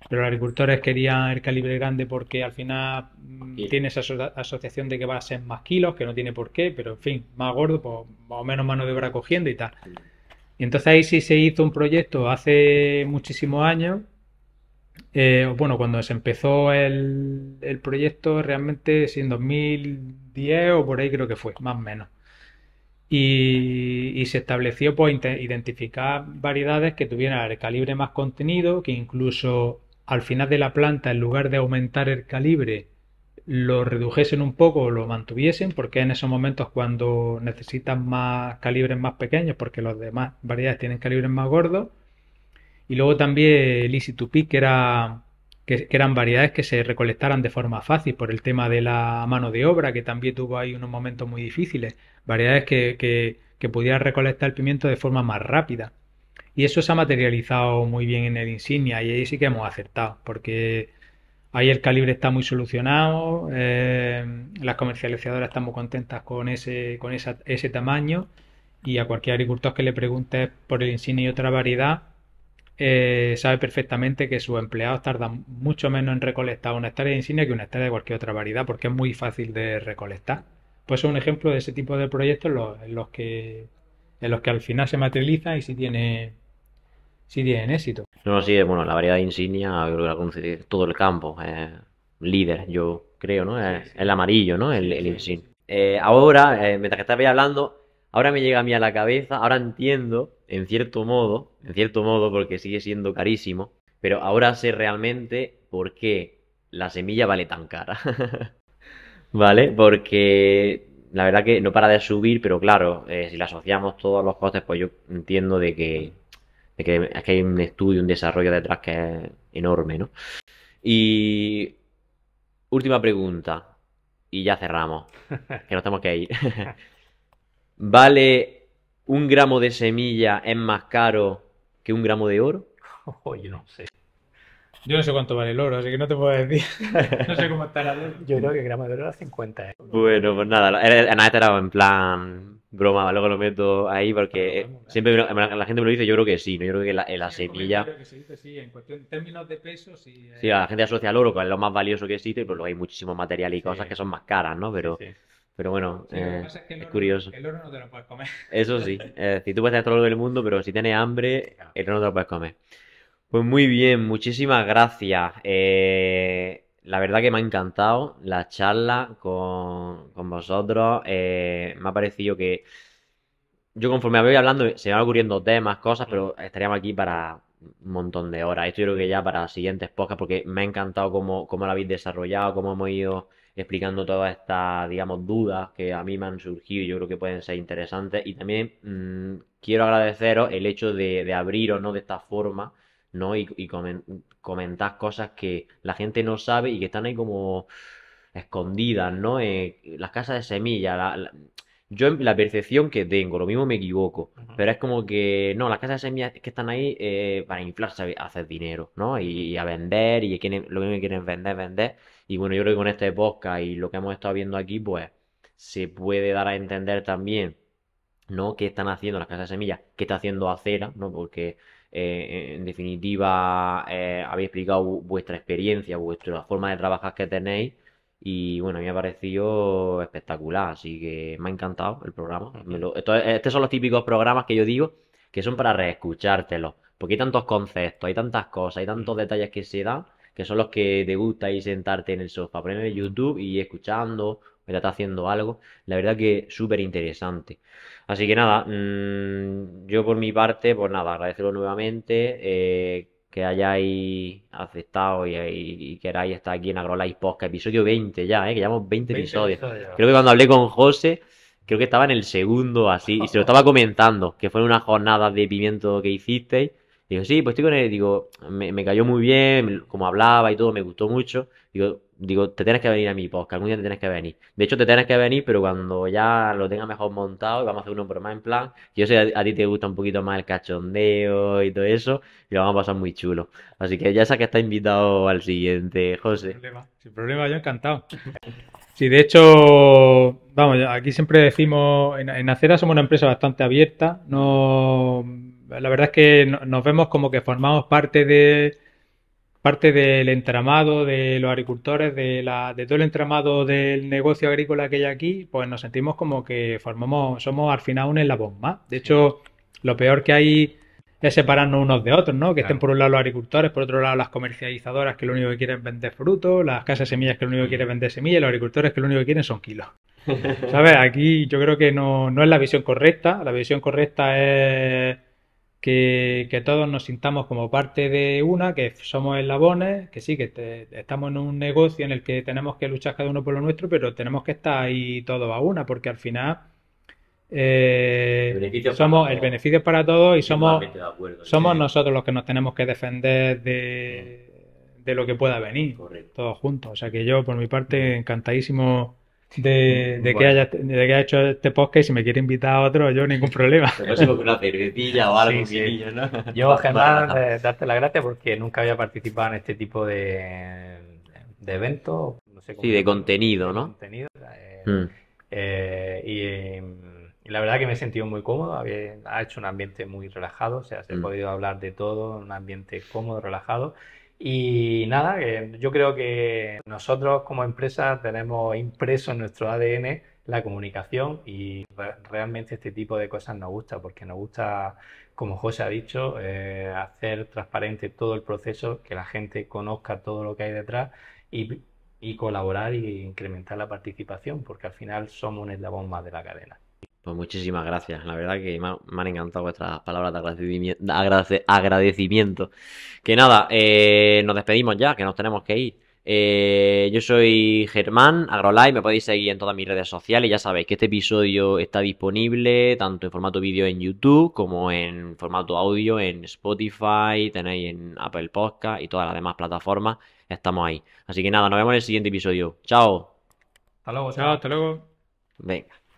Speaker 3: pero los agricultores querían el calibre grande porque al final mm, tiene esa asociación de que va a ser más kilos, que no tiene por qué, pero en fin, más gordo, pues más o menos mano de obra cogiendo y tal. Y entonces ahí sí se hizo un proyecto hace muchísimos años. Eh, bueno, cuando se empezó el, proyecto, realmente si en 2010 o por ahí creo que fue, más o menos. Y, y, se estableció pues, identificar variedades que tuvieran el calibre más contenido, que incluso al final de la planta, en lugar de aumentar el calibre, lo redujesen un poco o lo mantuviesen, porque en esos momentos cuando necesitan más calibres más pequeños, porque los demás variedades tienen calibres más gordos. Y luego también el Easy to Pick, que, era, que, eran variedades que se recolectaran de forma fácil por el tema de la mano de obra, que también tuvo ahí unos momentos muy difíciles. Variedades que pudieran recolectar el pimiento de forma más rápida. Y eso se ha materializado muy bien en el Insignia y ahí sí que hemos acertado, porque ahí el calibre está muy solucionado, eh, las comercializadoras están muy contentas con ese, con ese tamaño y a cualquier agricultor que le pregunte por el Insignia y otra variedad, eh, sabe perfectamente que sus empleados tardan mucho menos en recolectar una hectárea de Insignia que una hectárea de cualquier otra variedad, porque es muy fácil de recolectar. Pues es un ejemplo de ese tipo de proyectos en los, que en los que al final se materializa y si tiene sí tienen éxito.
Speaker 1: No, sí, bueno, la variedad de insignia, todo el campo. líder, yo creo, ¿no? El, amarillo, ¿no? El, insignia. Eh, ahora, eh, mientras que estaba hablando, ahora me llega a mí a la cabeza, ahora entiendo, en cierto modo, en cierto modo, porque sigue siendo carísimo, pero ahora sé realmente por qué la semilla vale tan cara. ¿Vale? Porque la verdad que no para de subir, pero claro, eh, si la asociamos todos los costes, pues yo entiendo de que es que, hay un estudio, un desarrollo detrás que es enorme, ¿no? Y última pregunta, y ya cerramos, que nos tenemos que ir. ¿Vale un gramo de semilla es más caro que un gramo de oro?
Speaker 3: Oye, no sé. Yo no sé cuánto vale el oro, así que no te puedo decir. no sé cómo estará el oro. Yo creo que el de oro a 50
Speaker 1: Bueno, pues nada, nada era en plan broma, luego lo meto ahí porque siempre la gente me lo dice, yo creo que sí, ¿no? yo creo que la, la semilla...
Speaker 3: Que se dice, sí, en, términos de peso, eh, sí.
Speaker 1: la gente asocia el oro con lo más valioso que existe, pero luego hay muchísimos materiales y cosas que son más caras, ¿no? Pero... pero bueno, eh, es, curioso. El oro no te lo puedes comer. Eso sí. si tú puedes tener todo el del mundo, pero si tienes hambre, el oro no te lo puedes comer. Pues muy bien, muchísimas gracias. Eh, la verdad que me ha encantado la charla con, con vosotros. Eh, me ha parecido que yo conforme voy hablando se me van ocurriendo temas, cosas, pero mm. estaríamos aquí para un montón de horas. Esto yo creo que ya para siguientes podcasts, porque me ha encantado cómo, cómo lo habéis desarrollado, cómo hemos ido explicando todas estas, digamos, dudas que a mí me han surgido y yo creo que pueden ser interesantes. Y también mm, quiero agradeceros el hecho de, de abriros, ¿no? De esta forma ¿no? Y, comentar cosas que la gente no sabe y que están ahí como escondidas, ¿no? Eh, las casas de semillas, yo la percepción que tengo, lo mismo me equivoco, pero es como que, no, las casas de semillas que están ahí eh, para inflarse hacer dinero, ¿no? Y, a vender, y lo lo que quieren vender, vender. Y bueno, yo creo que con este podcast y lo que hemos estado viendo aquí, pues se puede dar a entender también, ¿no? ¿Qué están haciendo las casas de semillas? ¿Qué está haciendo Acera, ¿no? Porque eh, en definitiva, eh, habéis explicado vuestra experiencia, vuestra forma de trabajar que tenéis. Y bueno, a me ha parecido espectacular, así que me ha encantado el programa. estos son los típicos programas que yo digo que son para reescuchártelos, porque hay tantos conceptos, hay tantas cosas, hay tantos detalles que se dan que son los que te gusta sentarte en el sofá, poner YouTube y escuchando, me está haciendo algo. La verdad que súper interesante. Así que nada, mm, yo por mi parte, pues nada, agradeceros nuevamente eh, que hayáis aceptado y, queráis estar aquí en AgroLife Podcast, episodio 20 ya, eh, que llevamos 20, episodios. Creo que cuando hablé con José, creo que estaba en el segundo así, y se lo estaba comentando, que fue una jornada de pimiento que hicisteis Digo, sí, pues estoy con él. Digo, me, cayó muy bien, como hablaba y todo, me gustó mucho. Digo, digo, te tienes que venir a mi podcast, algún día te tienes que venir. De hecho, te tienes que venir, pero cuando ya lo tenga mejor montado y vamos a hacer uno por más en plan, yo sé a, ti te gusta un poquito más el cachondeo y todo eso, y lo vamos a pasar muy chulo. Así que ya sabes que está
Speaker 3: invitado al siguiente, José. Sin problema, sin problema yo encantado. Sí, de hecho, vamos, aquí siempre decimos, en, en Acera somos una empresa bastante abierta, no la verdad es que nos vemos como que formamos parte de parte del entramado de los agricultores, de, la, de todo el entramado del negocio agrícola que hay aquí, pues nos sentimos como que formamos, somos al final un la bomba. De hecho, lo peor que hay es separarnos unos de otros, ¿no? Que estén por un lado los agricultores, por otro lado las comercializadoras que lo único que quieren vender frutos, las casas de semillas que lo único que quieren vender semillas, los agricultores que lo único que quieren son kilos. ¿Sabes? Aquí yo creo que no es la visión correcta. La visión correcta es que, todos nos sintamos como parte de una, que somos eslabones, que sí, que estamos en un negocio en el que tenemos que luchar cada uno por lo nuestro, pero tenemos que estar ahí todos a una, porque al final eh, somos el beneficio para todos y somos, somos nosotros los que nos tenemos que defender de, mm. lo que pueda venir, todos juntos. O sea que yo, por mi parte, encantadísimo de, de, que haya, de hecho este podcast y si me quiere invitar a otro, yo ningún problema. una
Speaker 2: algo, Yo, Germán, darte la gracias porque nunca había participado en este tipo de, de eventos. No sé, sí, de
Speaker 1: contenido, ¿no? Eh, mm.
Speaker 2: eh, y, la verdad que me he sentido muy cómodo. ha hecho un ambiente muy relajado, o sea, se ha mm. podido hablar de todo, un ambiente cómodo, relajado. Y nada, eh, yo creo que nosotros como empresa tenemos impreso en nuestro ADN la comunicación y realmente este tipo de cosas nos gusta porque nos gusta, como José ha dicho, eh, hacer transparente todo el proceso, que la gente conozca todo lo que hay detrás y, y colaborar e incrementar la participación porque al final somos un eslabón más de la cadena.
Speaker 1: Pues muchísimas gracias. La verdad que me, han encantado vuestras palabras de agradecimiento. Que nada, eh, nos despedimos ya, que nos tenemos que ir. Eh, yo soy Germán, AgroLive, me podéis seguir en todas mis redes sociales. Ya sabéis que este episodio está disponible tanto en formato vídeo en YouTube como en formato audio en Spotify, tenéis en Apple Podcast y todas las demás plataformas. Estamos ahí. Así que nada, nos vemos en el siguiente episodio. Chao.
Speaker 3: Hasta luego, chao, hasta luego.
Speaker 1: Venga.